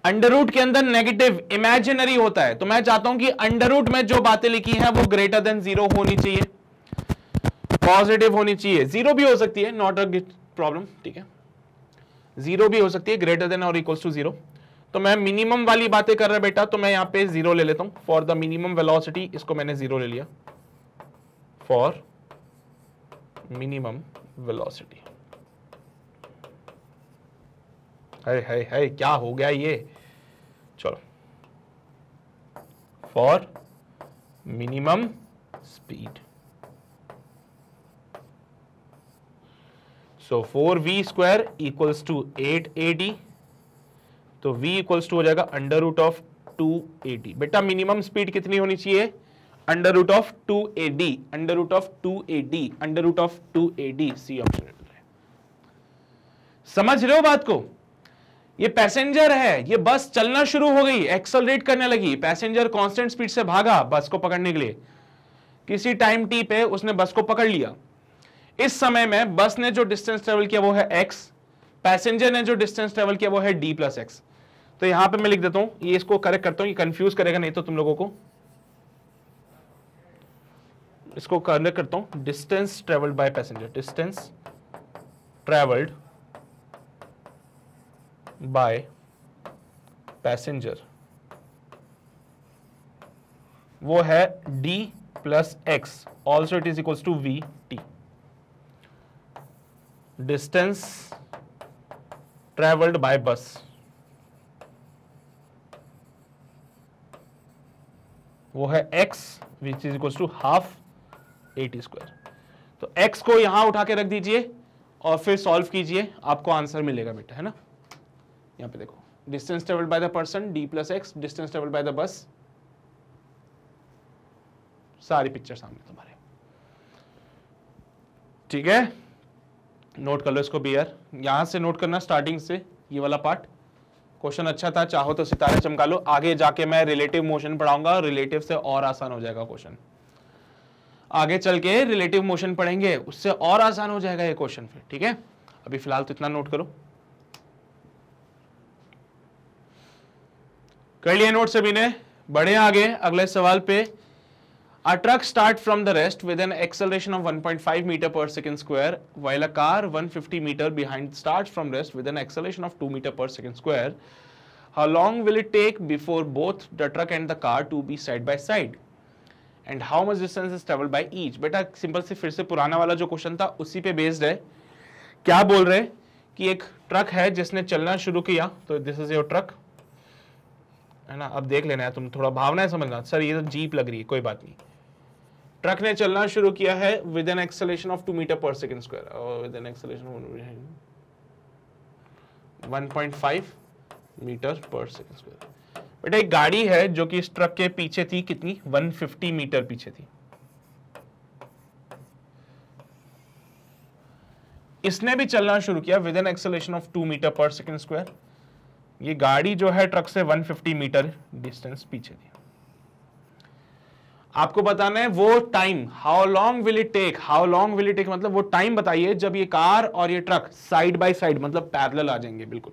अंडर के अंदर नेगेटिव इमेजिनरी होता है तो मैं चाहता हूं कि अंडर में जो बातें लिखी हैं वो ग्रेटर देन जीरो होनी चाहिए पॉजिटिव होनी चाहिए जीरो भी हो सकती है नॉट अ प्रॉब्लम ठीक है जीरो भी हो सकती है ग्रेटर देन और इक्वल्स टू जीरो तो मैं मिनिमम वाली बातें कर रहा बेटा तो मैं यहां पे जीरो ले लेता हूं फॉर द मिनिमम वेलोसिटी इसको मैंने जीरो ले लिया फॉर मिनिमम वेलोसिटी है है है क्या हो गया ये चलो for minimum speed so four v square equals to eight a d तो v इक्वल्स टू हो जाएगा under root of two a d बेटा मिनिमम स्पीड कितनी होनी चाहिए under root of two a d under root of two a d under root of two a d c option समझ रहे हो बात को ये पैसेंजर है ये बस चलना शुरू हो गई एक्सलरेट करने लगी पैसेंजर कांस्टेंट स्पीड से भागा बस को पकड़ने के लिए किसी टाइम टी पे उसने बस को पकड़ लिया इस समय में बस ने जो डिस्टेंस ट्रेवल किया वो है एक्स पैसेंजर ने जो डिस्टेंस ट्रेवल किया वो है डी प्लस एक्स तो यहां पे मैं लिख देता हूं ये इसको करेक्ट करता हूं ये कंफ्यूज करेगा नहीं तो तुम लोगों को इसको कनेक्ट करता हूँ distance travelled by passenger distance travelled by passenger वो है d plus x also it is equals to v t distance travelled by bus वो है x which is equals to half a t square तो x को यहां उठा के रख दीजिए और फिर सॉल्व कीजिए आपको आंसर मिलेगा बेटा है ना यहां पे देखो distance travel by the person d plus x distance travel by the bus सारी पिक्चर सामने तुम्हारे ठीक है नोट कर लो इसको बियर यहां से नोट करना स्टार्टिंग से ये वाला पार्ट क्वेश्चन अच्छा था चाहो तो सितारे चमका लो आगे जाके मैं रिलेटिव मोशन पढ़ाऊंगा रिलेटिव से और आसान हो जाएगा क्वेश्चन आगे चल के रिलेटिव मोशन पढ़ेंगे उससे और आसान हो जाएगा ये क्वेश्चन फिर ठीक है अभी फिलहाल तो इतना नोट करो कर लिए नोट सभी ने बढ़े आगे अगले सवाल पे a truck start from the rest with an acceleration of 1.5 metre पर second square while a car 150 metre behind start from rest with an acceleration of 2 metre पर second square how long will it take before both the truck and the car to be side by side and how much distance is travel by each बेटा simple से फिर से पुराना वाला जो question था उसी पे बेस्ड है क्या बोल रहे कि एक ट्रक है जिसने चलना शुरू किया तो दिस इज योर ट्रक है ना अब देख लेना है तुम थोड़ा भावना है समझना सर ये तो जीप लग रही है कोई बात नहीं ट्रक ने चलना शुरू किया है with an acceleration of two metre पर second square with an acceleration of five metre पर सेकेंड स्क्वायर बेटा एक गाड़ी है जो कि इस ट्रक के पीछे थी कितनी 150 मीटर पीछे थी इसने भी चलना शुरू किया with an acceleration of two metre पर सेकेंड स्क्वायर ये गाड़ी जो है ट्रक से 150 मीटर डिस्टेंस पीछे थी आपको बताना है वो time how long will it take how long will it take मतलब वो टाइम बताइए जब ये कार और ये ट्रक साइड बाय साइड मतलब पैरेलल आ जाएंगे बिल्कुल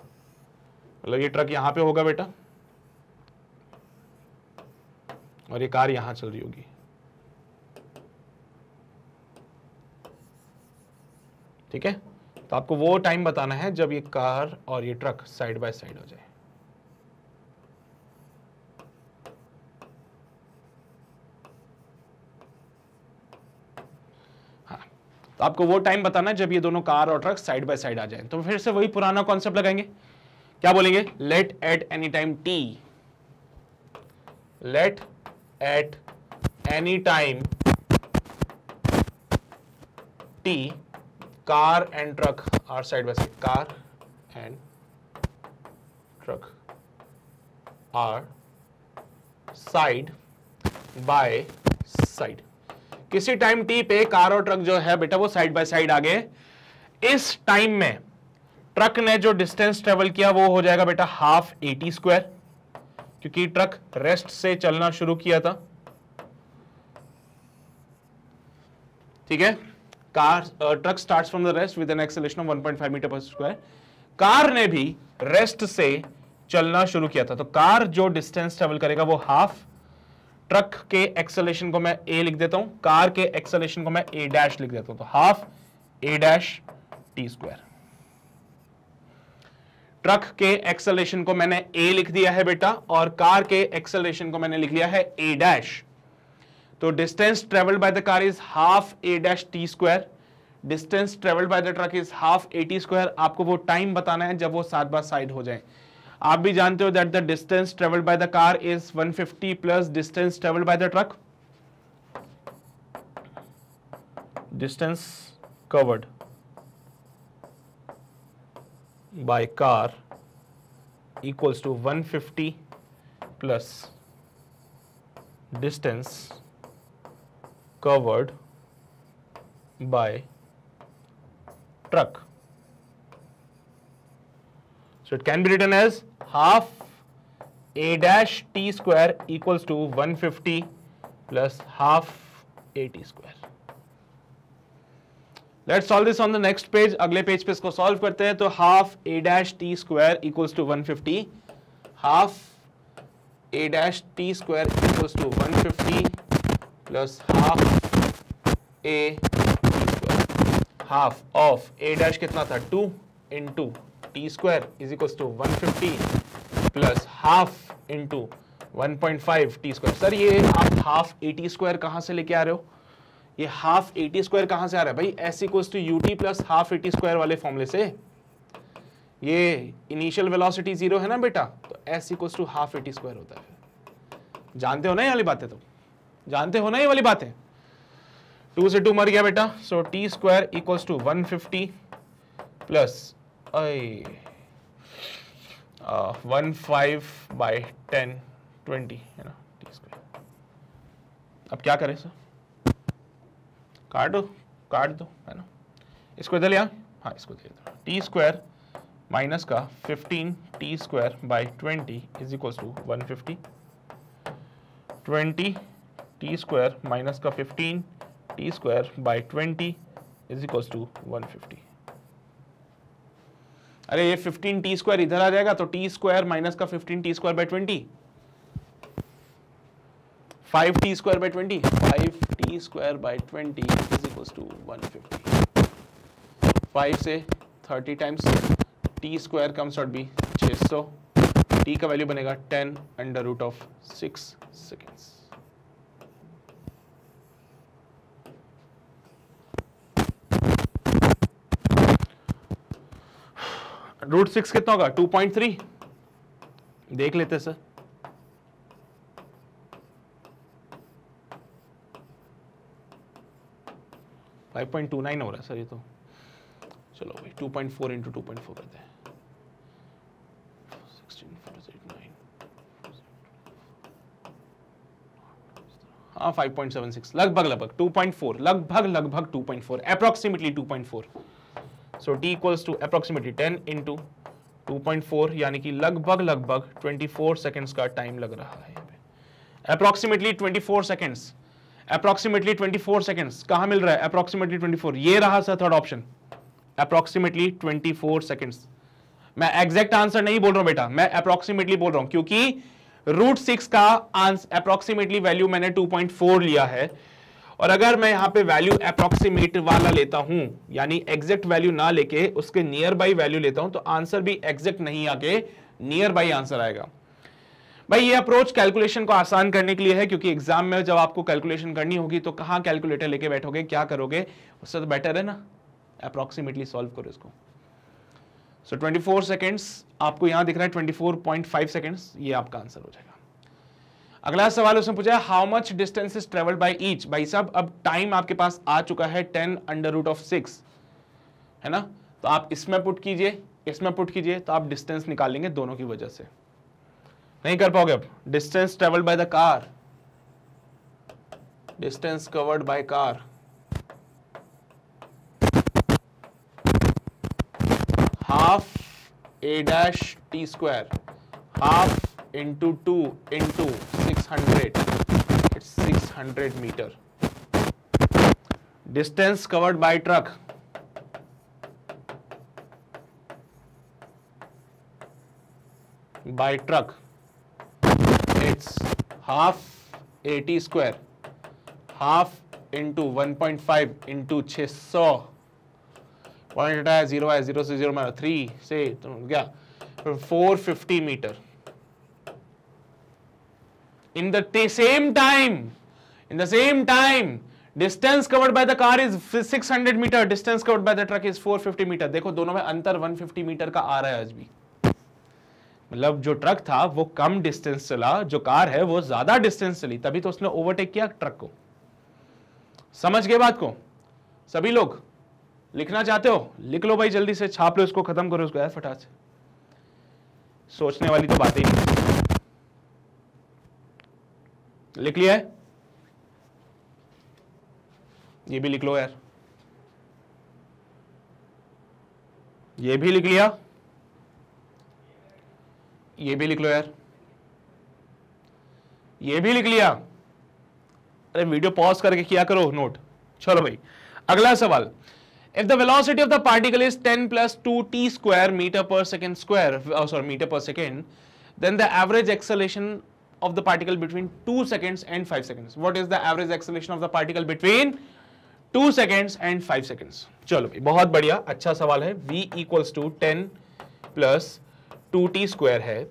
मतलब ये ट्रक यहां पे होगा बेटा और ये कार यहां चल रही होगी ठीक है तो आपको वो टाइम बताना है जब ये कार और ये ट्रक साइड बाय साइड हो जाए हाँ तो आपको वो टाइम बताना है जब ये दोनों कार और ट्रक साइड बाय साइड आ जाए तो फिर से वही पुराना कॉन्सेप्ट लगाएंगे क्या बोलेंगे let at any time t let at any time t car and truck are side by side car and truck are side by side किसी टाइम टी पे कार और ट्रक जो है बेटा वो साइड बाय साइड आगे इस time में ट्रक ने जो डिस्टेंस ट्रेवल किया वो हो जाएगा बेटा हाफ एटी स्क्वायर क्योंकि ट्रक रेस्ट से चलना शुरू किया था ठीक है car truck starts from the rest with an acceleration of 1.5 metre per square car ने भी रेस्ट से चलना शुरू किया था तो कार जो डिस्टेंस ट्रेवल करेगा वो हाफ ट्रक के एक्सेलेशन को मैं ए लिख देता हूं कार के एक्सेलेशन को मैं ए डैश लिख देता हूं तो half a dash t square truck के एक्सलेशन को मैंने ए लिख दिया है बेटा और कार के एक्सलेशन को मैंने लिख लिया है ए डैश तो distance travelled by the car is half a dash t square distance travelled by the truck is half a t square आपको वो टाइम बताना है जब वो सात बार साइड हो जाए आप भी जानते हो that the distance travelled by the car is 150 plus distance travelled by the truck distance covered by car equals to 150 plus distance covered by truck. So it can be written as half a dash t square equals to 150 plus half a t square. Let solve this on the next page अगले page पे इसको solve करते हैं तो half a dash t square equals to one fifty half a dash t square equals to one fifty plus half a half of a dash कितना था two in to t square is equals to one fifty plus half in two one point five t square sir ये आप half a t square कहाँ से लेके आ रहे हो ये हाफ एटी स्क्वायर कहां से आ रहा है भाई s equals to u t plus half a t square वाले फॉर्मुले से ये इनिशियल वेलोसिटी जीरो है ना बेटा तो s equals to half a t square होता है जानते हो ना ये वाली बातें तो जानते हो ना ये वाली बातें टू से टू मर गया बेटा so t square equals to one fifty plus one five by ten twenty है ना टी स्क्वायर अब क्या करें सर काट दो काट दो है ना इसको इधर लिया हाँ इसको दे दो टी स्क्वायर माइनस का 15 t square by twenty is equal to one fifty twenty t square minus का 15 t square by twenty is equal to one fifty अरे ये 15 टी स्क्वायर इधर आ जाएगा तो टी स्क्वायर माइनस का 15 t square by twenty five t square by twenty five e square by twenty is equal to one fifty five से thirty times t square comes out b छः सौ t का value बनेगा ten under root of six seconds root six कितना होगा two point three देख लेते sir 5.29 हो रहा है सर ये तो चलो भाई 2.4 point four into two point four करते हैं हाँ फाइव पॉइंट सेवन सिक्स लगभग लगभग टू पॉइंट फोर लगभग लगभग two point four approximately two point four so d equals to approximately ten into two point four यानी कि लगभग लगभग ट्वेंटी फोर सेकेंड्स का टाइम लग रहा है approximately twenty four seconds twenty 24 second कहां मिल रहा है ट्वेंटी 24 ये रहा sir third option twenty 24 second मैं एग्जैक्ट आंसर नहीं बोल रहा हूं बेटा मैं अप्रोक्सीमेटली बोल रहा हूं क्योंकि रूट सिक्स का आंसर अप्रोक्सीमेटली वैल्यू मैंने 2.4 लिया है और अगर मैं यहां पे वैल्यू अप्रोक्सीमेट वाला लेता हूं यानी एग्जैक्ट वैल्यू ना लेके उसके नियर बाई वैल्यू लेता हूं तो आंसर भी एग्जैक्ट नहीं आके नियर बाई आंसर आएगा भाई ये अप्रोच कैलकुलेशन को आसान करने के लिए है क्योंकि एग्जाम में जब आपको कैलकुलेशन करनी होगी तो कहाँ कैलकुलेटर लेके बैठोगे क्या करोगे उससे तो बेटर है ना अप्रॉक्सीमेटली सॉल्व करो इसको सो ट्वेंटी फोर सेकेंड्स आपको यहाँ दिख रहा है twenty four point five seconds ये आपका आंसर हो जाएगा अगला सवाल उसने पूछा है how much distance is travelled by each भाई साहब अब टाइम आपके पास आ चुका है ten under root of six है ना तो आप इसमें पुट कीजिए इसमें पुट कीजिए तो आप डिस्टेंस निकालेंगे दोनों की वजह से नहीं कर पाओगे अब distance travelled by the car distance covered by car half a dash t square half into two into six hundred it's six hundred metre distance covered by truck by truck it's half a t square half into one point five into छः सौ point हटाया zero आया zero से zero मारा three से तो गया four fifty metre in the same time in the same time distance covered by the car is 600 metre distance covered by the truck is 450 metre देखो दोनों में अंतर 150 मीटर का आ रहा है आज भी मतलब जो ट्रक था वो कम डिस्टेंस चला जो कार है वो ज्यादा डिस्टेंस चली तभी तो उसने ओवरटेक किया ट्रक को समझ गए बात को सभी लोग लिखना चाहते हो लिख लो भाई जल्दी से छाप लो इसको खत्म करो उसको फटाफट से सोचने वाली तो बात ही लिख लिया है ये भी लिख लो यार ये भी लिख लिया ये भी लिख लो यार ये भी लिख लिया अरे वीडियो पॉज करके किया करो नोट चलो भाई अगला सवाल if the velocity of the particle is ten plus two t square metre पर सेकेंड स्क्वायर सॉरी मीटर पर second then the average acceleration of the particle between two seconds and five seconds what is the average acceleration of the particle between two seconds and five seconds चलो भाई बहुत बढ़िया अच्छा सवाल है v equals to ten plus two t square है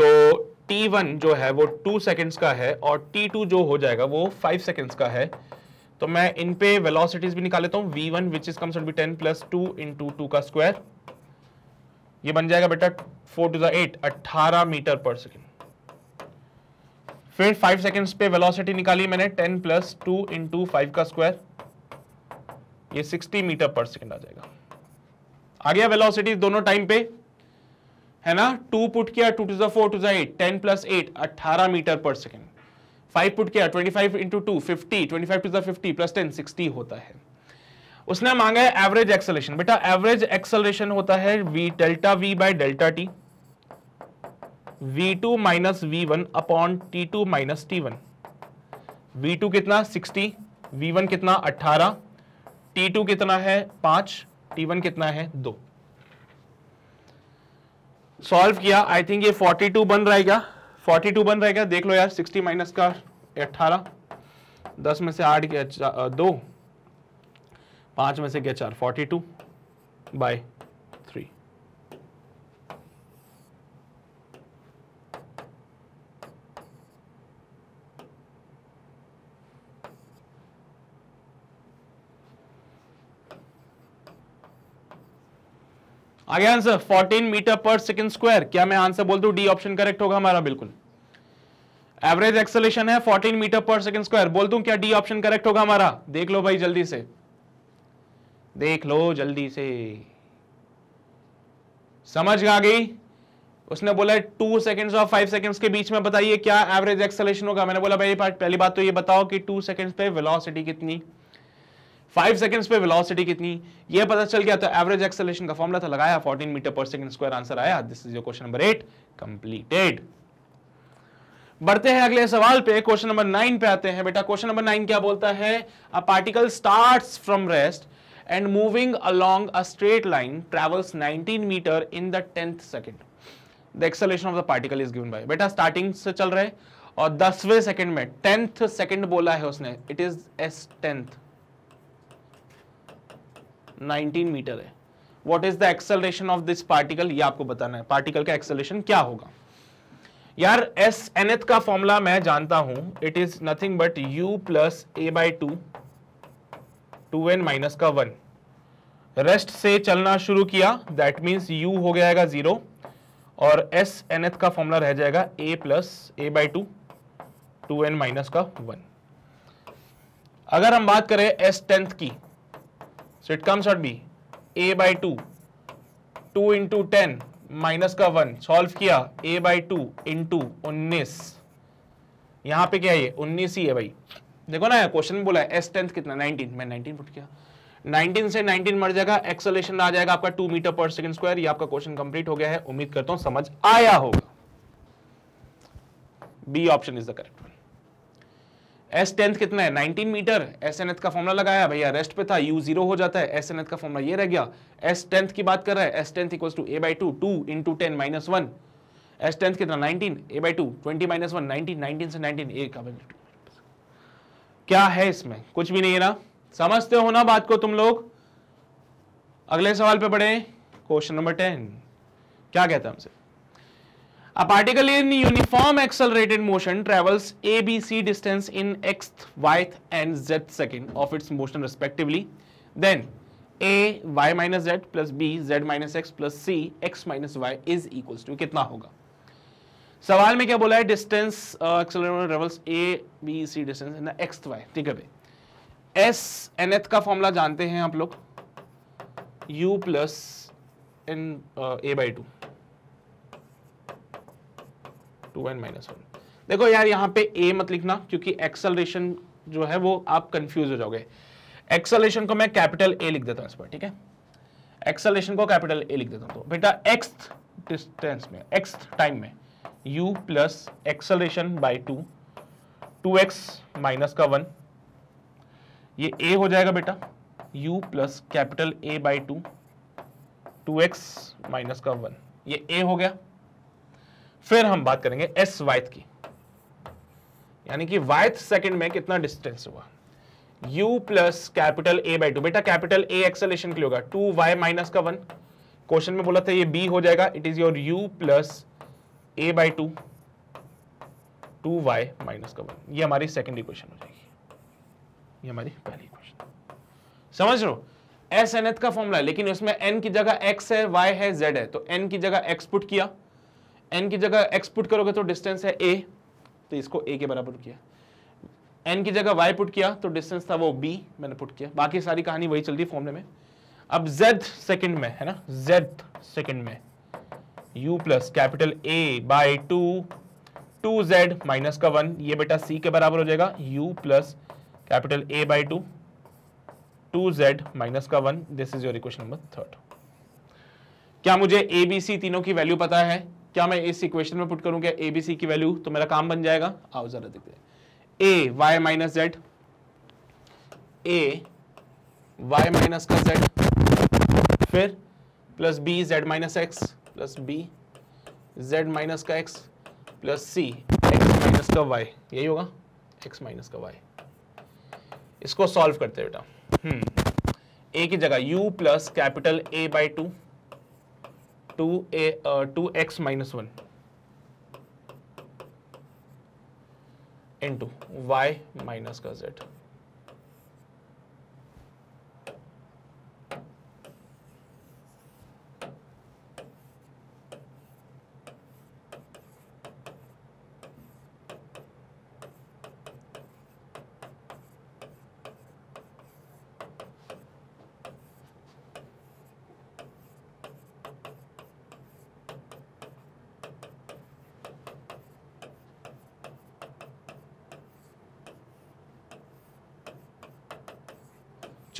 तो T one जो है वो टू सेकेंड्स का है और टी टू जो हो जाएगा वो फाइव सेकेंड्स का है तो मैं इन पे वेलोसिटीज भी निकाल लेता हूँ v one which is comes b ten plus two in two two का स्क्वायर ये बन जाएगा बेटा फोर टू दट अट्ठारह मीटर पर सेकेंड फिर फाइव सेकेंड्स पे वेलोसिटी निकाली मैंने ten plus two in two five का स्क्वायर ये सिक्सटी मीटर पर सेकेंड आ जाएगा आ गया वेलोसिटी दोनों टाइम पे है ना टू पुट किया टू टू जो फोर टू जो एट टेन प्लस एट अट्ठारह मीटर पर सेकेंड फाइव पुट किया twenty five into two fifty twenty five two जो फिफ्टी प्लस टेन सिक्सटी होता है उसने मांगा है एवरेज एक्सलेशन बेटा एवरेज एक्सलेशन होता है v delta v by delta t v two minus v one upon t two minus t one v two कितना सिक्सटी वी वन कितना अट्ठारह टी टू कितना है पांच टी वन कितना है दो सॉल्व किया आई थिंक ये 42 बन रहेगा 42 बन रहेगा देख लो यार 60 माइनस का 18 10 में से 8 गया दो पांच में से गया चार 42 बाय आगे आंसर 14 मीटर पर सेकंड स्क्वायर क्या मैं आंसर बोल दू डी ऑप्शन करेक्ट होगा हमारा बिल्कुल एवरेज एक्सलेशन है 14 मीटर पर सेकंड स्क्वायर बोल दू क्या डी ऑप्शन करेक्ट होगा हमारा देख लो भाई जल्दी से देख लो जल्दी से समझ आ गई उसने बोला टू सेकंड्स और फाइव सेकंड्स के बीच में बताइए क्या एवरेज एक्सलेशन होगा मैंने बोला भाई पहली बात तो ये बताओ कि टू सेकंड्स पे वेलोसिटी कितनी फाइव सेकंड्स पे वेलोसिटी कितनी ये पता चल गया तो एवरेज एक्सेलेशन का फॉर्मूला था लगाया 14 मीटर पर सेकंड स्क्वायर आंसर आया this is your question number eight completed बढ़ते हैं अगले सवाल पे क्वेश्चन नंबर नाइन पे आते हैं बेटा क्वेश्चन नंबर नाइन क्या बोलता है a particle start from rest and moving along a straight line travels nineteen metre in the tenth second the acceleration of the particle is given by बेटा starting से चल रहे और दसवें सेकंड में टेंथ सेकंड बोला है उसने it is s tenth 19 metre है what is the acceleration of this particle ये आपको बताना है पार्टिकल का एक्सलेशन क्या होगा यार एस एन एथ का फॉर्मूला मैं जानता हूं it is nothing but u plus a by two two n minus का वन रेस्ट से चलना शुरू किया दैट मीन्स u हो जाएगा जीरो और एस एन एथ का फॉर्मूला रह जाएगा a plus a by two two n minus का वन अगर हम बात करें एस टेंथ की so it comes out b a by two two into ten minus का वन सॉल्व किया ए बाई टू इंटू उन्नीस यहां पे क्या है ये उन्नीस ही है भाई देखो ना यार क्वेश्चन बोला है एस टेंथ कितना नाइनटीन मैं नाइनटीन फुट किया 19 से 19 मर जाएगा एक्सलेशन आ जाएगा आपका 2 मीटर पर सेकंड स्क्वायर ये आपका क्वेश्चन कंप्लीट हो गया है उम्मीद करता हूं समझ आया होगा b option is the correct S tenth कितना है 19 मीटर एस एन एथ का फॉर्मला लगाया भैया रेस्ट पे था यू जीरो हो जाता है एस एन एथ का फॉर्मला ये रह गया एस टेंथ की बात कर रहा है S tenth equal to a by two two into ten minus one S tenth कितना 19 a by two twenty minus one nineteen nineteen से नाइनटीन ए का क्या है इसमें कुछ भी नहीं है ना समझते हो ना बात को तुम लोग अगले सवाल पे पढ़े क्वेश्चन नंबर टेन क्या कहता है हमसे A particle in uniform accelerated motion travels a, b, c distance in xth, yth and zth second of its motion respectively. Then a y minus z plus b z minus x plus c x minus y is equals to कितना होगा सवाल में क्या बोला है distance acceleration travels a b c distance in x y ठीक है भाई एस एन एथ का फॉर्मूला जानते हैं आप लोग u plus n a by two two n minus one देखो यार यहाँ पे ए मत लिखना क्योंकि एक्सलेशन जो है वो आप कंफ्यूज हो जाओगे एक्सलेशन को मैं कैपिटल ए लिख देता हूँ इस पर ठीक है एक्सलेशन को कैपिटल ए लिख देता हूँ तो बेटा एक्स डिस्टेंस में एक्स टाइम में u plus acceleration by two two x minus का वन ये a हो जाएगा बेटा u plus capital A by two two x minus का वन ये a हो गया फिर हम बात करेंगे एस वाइथ की यानी कि वाइथ सेकंड में कितना डिस्टेंस हुआ u plus capital A by two बेटा कैपिटल ए एक्सेलेशन के लिए होगा टू वाई माइनस का वन क्वेश्चन में बोला था ये b हो जाएगा it is your u plus a by two two y minus का वन ये हमारी सेकेंड इक्वेशन हो जाएगी ये हमारी पहली इक्वेशन समझ लो एस एन एथ का फॉर्मूला लेकिन उसमें एन की जगह एक्स है वाई है जेड है तो एन की जगह x पुट तो किया एन की जगह एक्स पुट करोगे तो डिस्टेंस है ए तो इसको ए के बराबर किया एन की जगह वाई पुट किया तो डिस्टेंस था वो बी मैंने पुट किया बाकी सारी कहानी वही चल रही फॉर्मले में अब जेड सेकंड में है ना जेड सेकंड में U plus capital A by two two Z minus का वन ये बेटा सी के बराबर हो जाएगा you plus capital A by two two Z minus का one this is your equation number third क्या मुझे ए बी सी तीनों की वैल्यू पता है क्या मैं इस इक्वेशन में पुट करूँ क्या ए बी सी की वैल्यू तो मेरा काम बन जाएगा आओ जरा देखते हैं a y minus z a y minus का जेड फिर plus b z minus x plus b z minus का x plus c x minus का वाई यही होगा एक्स माइनस का वाई इसको सॉल्व करते हैं बेटा हम्म ए की जगह u plus capital A by two two a two x minus one into y minus का जेड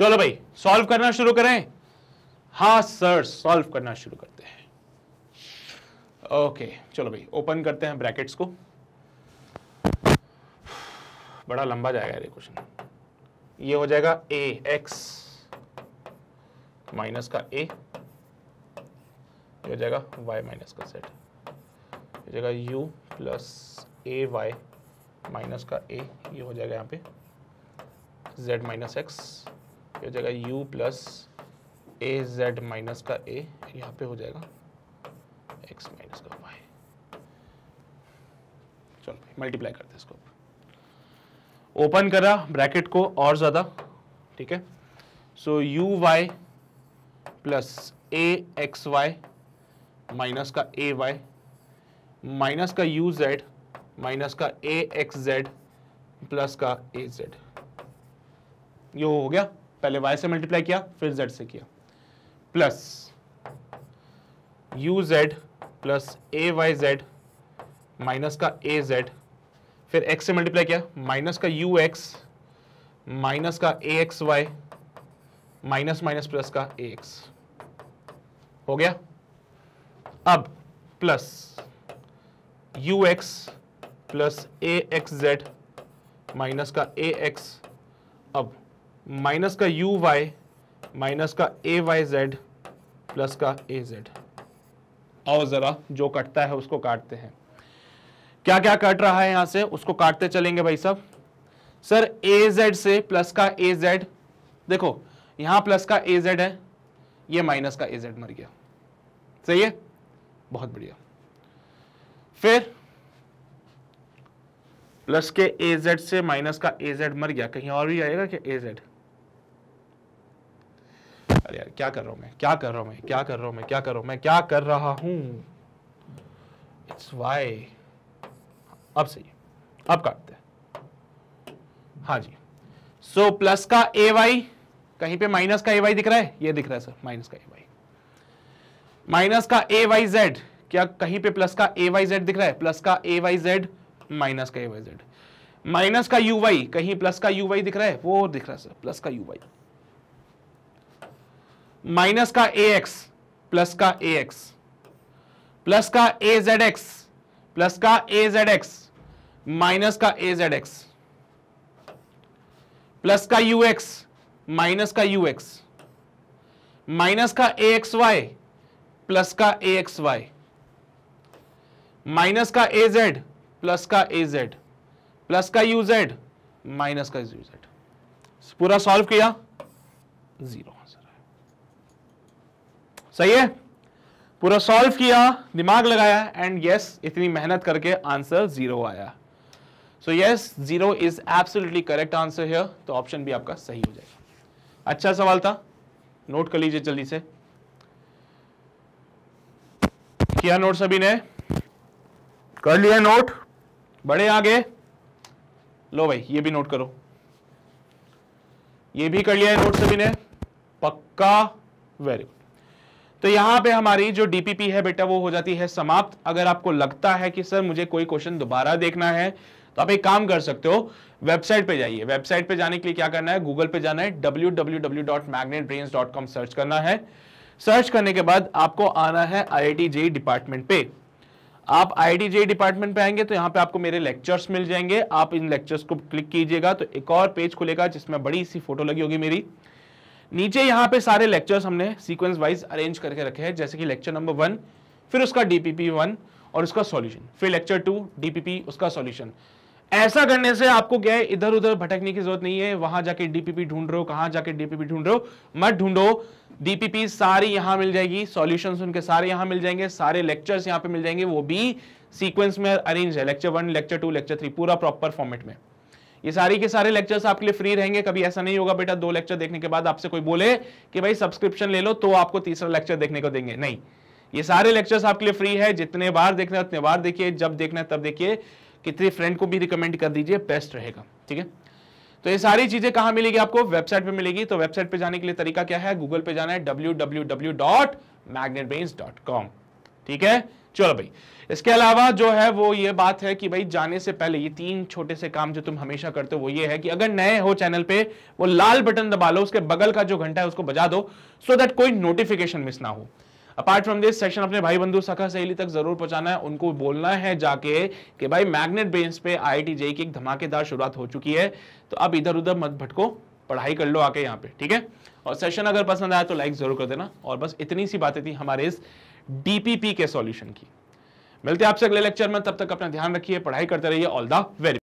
चलो भाई सॉल्व करना शुरू करें हा सर सॉल्व करना शुरू करते हैं ओके चलो भाई ओपन करते हैं ब्रैकेट्स को बड़ा लंबा जाएगा ये क्वेश्चन ये हो जाएगा ए एक्स माइनस का ए हो जाएगा वाई माइनस का सेट हो जाएगा you plus a y minus का ए ये हो जाएगा यहाँ पे जेड माइनस एक्स हो जाएगा u plus a z minus का a यहाँ पे हो जाएगा x माइनस का y चलो मल्टीप्लाई करते हैं इसको ओपन करा ब्रैकेट को और ज़्यादा ठीक है so u y plus a x y minus का ए वाई माइनस का यू जेड माइनस का ए एक्स जेड प्लस का ए जेड ये हो गया पहले y से मल्टीप्लाई किया फिर z से किया plus u z plus a y z minus का ए जेड फिर x से मल्टीप्लाई किया माइनस का यू एक्स माइनस का a x y minus minus plus का ए एक्स हो गया अब plus u x plus a x z minus का ए एक्स अब माइनस का यू वाई माइनस का ए वाई जेड प्लस का ए जेड और ज़रा जो कटता है उसको काटते हैं क्या क्या कट रहा है यहां से उसको काटते चलेंगे भाई साहब सर ए जेड से प्लस का ए जेड देखो यहां प्लस का ए जेड है ये माइनस का ए जेड मर गया सही है बहुत बढ़िया फिर प्लस के ए जेड से माइनस का ए जेड मर गया कहीं और भी आएगा कि ए जेड अरे यार क्या कर रहा हूँ मैं क्या कर रहा हूँ मैं क्या कर रहा हूँ मैं क्या कर रहा हूँ मैं क्या कर रहा हूँ इट्स वाई अब सही है अब काटते हैं हाँ जी सो so, प्लस का ए वाई कहीं पे माइनस का ए वाई दिख रहा है ये दिख रहा है सर माइनस का ए वाई माइनस का ए वाई जेड क्या कहीं पे प्लस का ए वाई जेड दिख रहा है प्लस का ए वाई जेड माइनस का ए वाई जेड माइनस का यू वाई कहीं प्लस का यू वाई दिख रहा है वो दिख रहा है सर प्लस का यू वाई माइनस का ए एक्स प्लस का ए एक्स प्लस का ए जेड एक्स प्लस का ए जेड एक्स माइनस का ए जेड एक्स प्लस का यू एक्स माइनस का यू एक्स माइनस का ए एक्स वाई प्लस का a x y minus का a z plus का a z plus का u z minus का u z पूरा सॉल्व किया जीरो सही है पूरा सॉल्व किया दिमाग लगाया एंड यस yes, इतनी मेहनत करके आंसर जीरो आया so yes zero is absolutely correct answer है तो ऑप्शन भी आपका सही हो जाएगा अच्छा सवाल था नोट कर लीजिए जल्दी से किया नोट सभी ने कर लिया नोट बड़े आगे लो भाई ये भी नोट करो ये भी कर लिया है नोट सभी ने पक्का वेरी गुड तो यहाँ पे हमारी जो डीपीपी है बेटा वो हो जाती है समाप्त अगर आपको लगता है कि सर मुझे कोई क्वेश्चन दोबारा देखना है तो आप एक काम कर सकते हो वेबसाइट पे जाइए वेबसाइट पे जाने के लिए क्या करना है गूगल पे जाना है कॉम सर्च करना है सर्च करने के बाद आपको आना है आई आई डिपार्टमेंट पे आप आई डिपार्टमेंट पे आएंगे तो यहाँ पे आपको मेरे लेक्चर्स मिल जाएंगे आप इन लेक्चर्स को क्लिक कीजिएगा तो एक और पेज खुलेगा जिसमें बड़ी सी फोटो लगी होगी मेरी नीचे यहाँ पे सारे लेक्चर्स हमने सीक्वेंस वाइज अरेंज करके रखे हैं जैसे कि लेक्चर नंबर वन फिर उसका डीपीपी वन और उसका सॉल्यूशन फिर लेक्चर टू डीपीपी उसका सॉल्यूशन ऐसा करने से आपको क्या है इधर उधर भटकने की जरूरत नहीं है वहां जाके डीपीपी ढूंढ रहे हो कहां जाके डीपीपी ढूंढ रहे हो मत ढूंढो डीपीपी सारी यहां मिल जाएगी सॉल्यूशंस उनके सारे यहां मिल जाएंगे सारे लेक्चर्स यहां पे मिल जाएंगे वो भी सीक्वेंस में अरेंज है lecture one lecture two lecture three पूरा प्रॉपर फॉर्मेट में ये सारी के सारे लेक्चर्स आपके लिए फ्री रहेंगे कभी ऐसा नहीं होगा बेटा दो लेक्चर देखने के बाद आपसे कोई बोले कि भाई सब्सक्रिप्शन ले लो तो आपको तीसरा लेक्चर देखने को देंगे नहीं ये सारे लेक्चर्स आपके लिए फ्री है जितने बार देखना है उतने बार देखिए जब देखना है तब देखिए कितने फ्रेंड को भी रिकमेंड कर दीजिए बेस्ट रहेगा ठीक है तो ये सारी चीजें कहां मिलेगी आपको वेबसाइट पे मिलेगी तो वेबसाइट पे जाने के लिए तरीका क्या है गूगल पे जाना है डब्ल्यू ठीक है चलो भाई इसके अलावा जो है वो ये बात है कि भाई जाने से पहले ये तीन छोटे से काम जो तुम हमेशा करते हो वो ये है कि अगर नए हो चैनल पे वो लाल बटन दबा लो उसके बगल का जो घंटा है उसको बजा दो सो दैट कोई नोटिफिकेशन मिस ना हो अपार्ट फ्रॉम दिस सेशन अपने भाई बंधु सखा सहेली तक जरूर पहुंचाना है उनको बोलना है जाके कि भाई मैग्नेट बेंस पे आई टी जेई की एक धमाकेदार शुरुआत हो चुकी है तो अब इधर उधर मत भटको पढ़ाई कर लो आके यहाँ पे ठीक है और सेशन अगर पसंद आया तो लाइक जरूर कर देना और बस इतनी सी बातें थी हमारे इस डीपीपी के सॉल्यूशन की मिलते हैं आपसे अगले लेक्चर में तब तक अपना ध्यान रखिए पढ़ाई करते रहिए ऑल द वेरी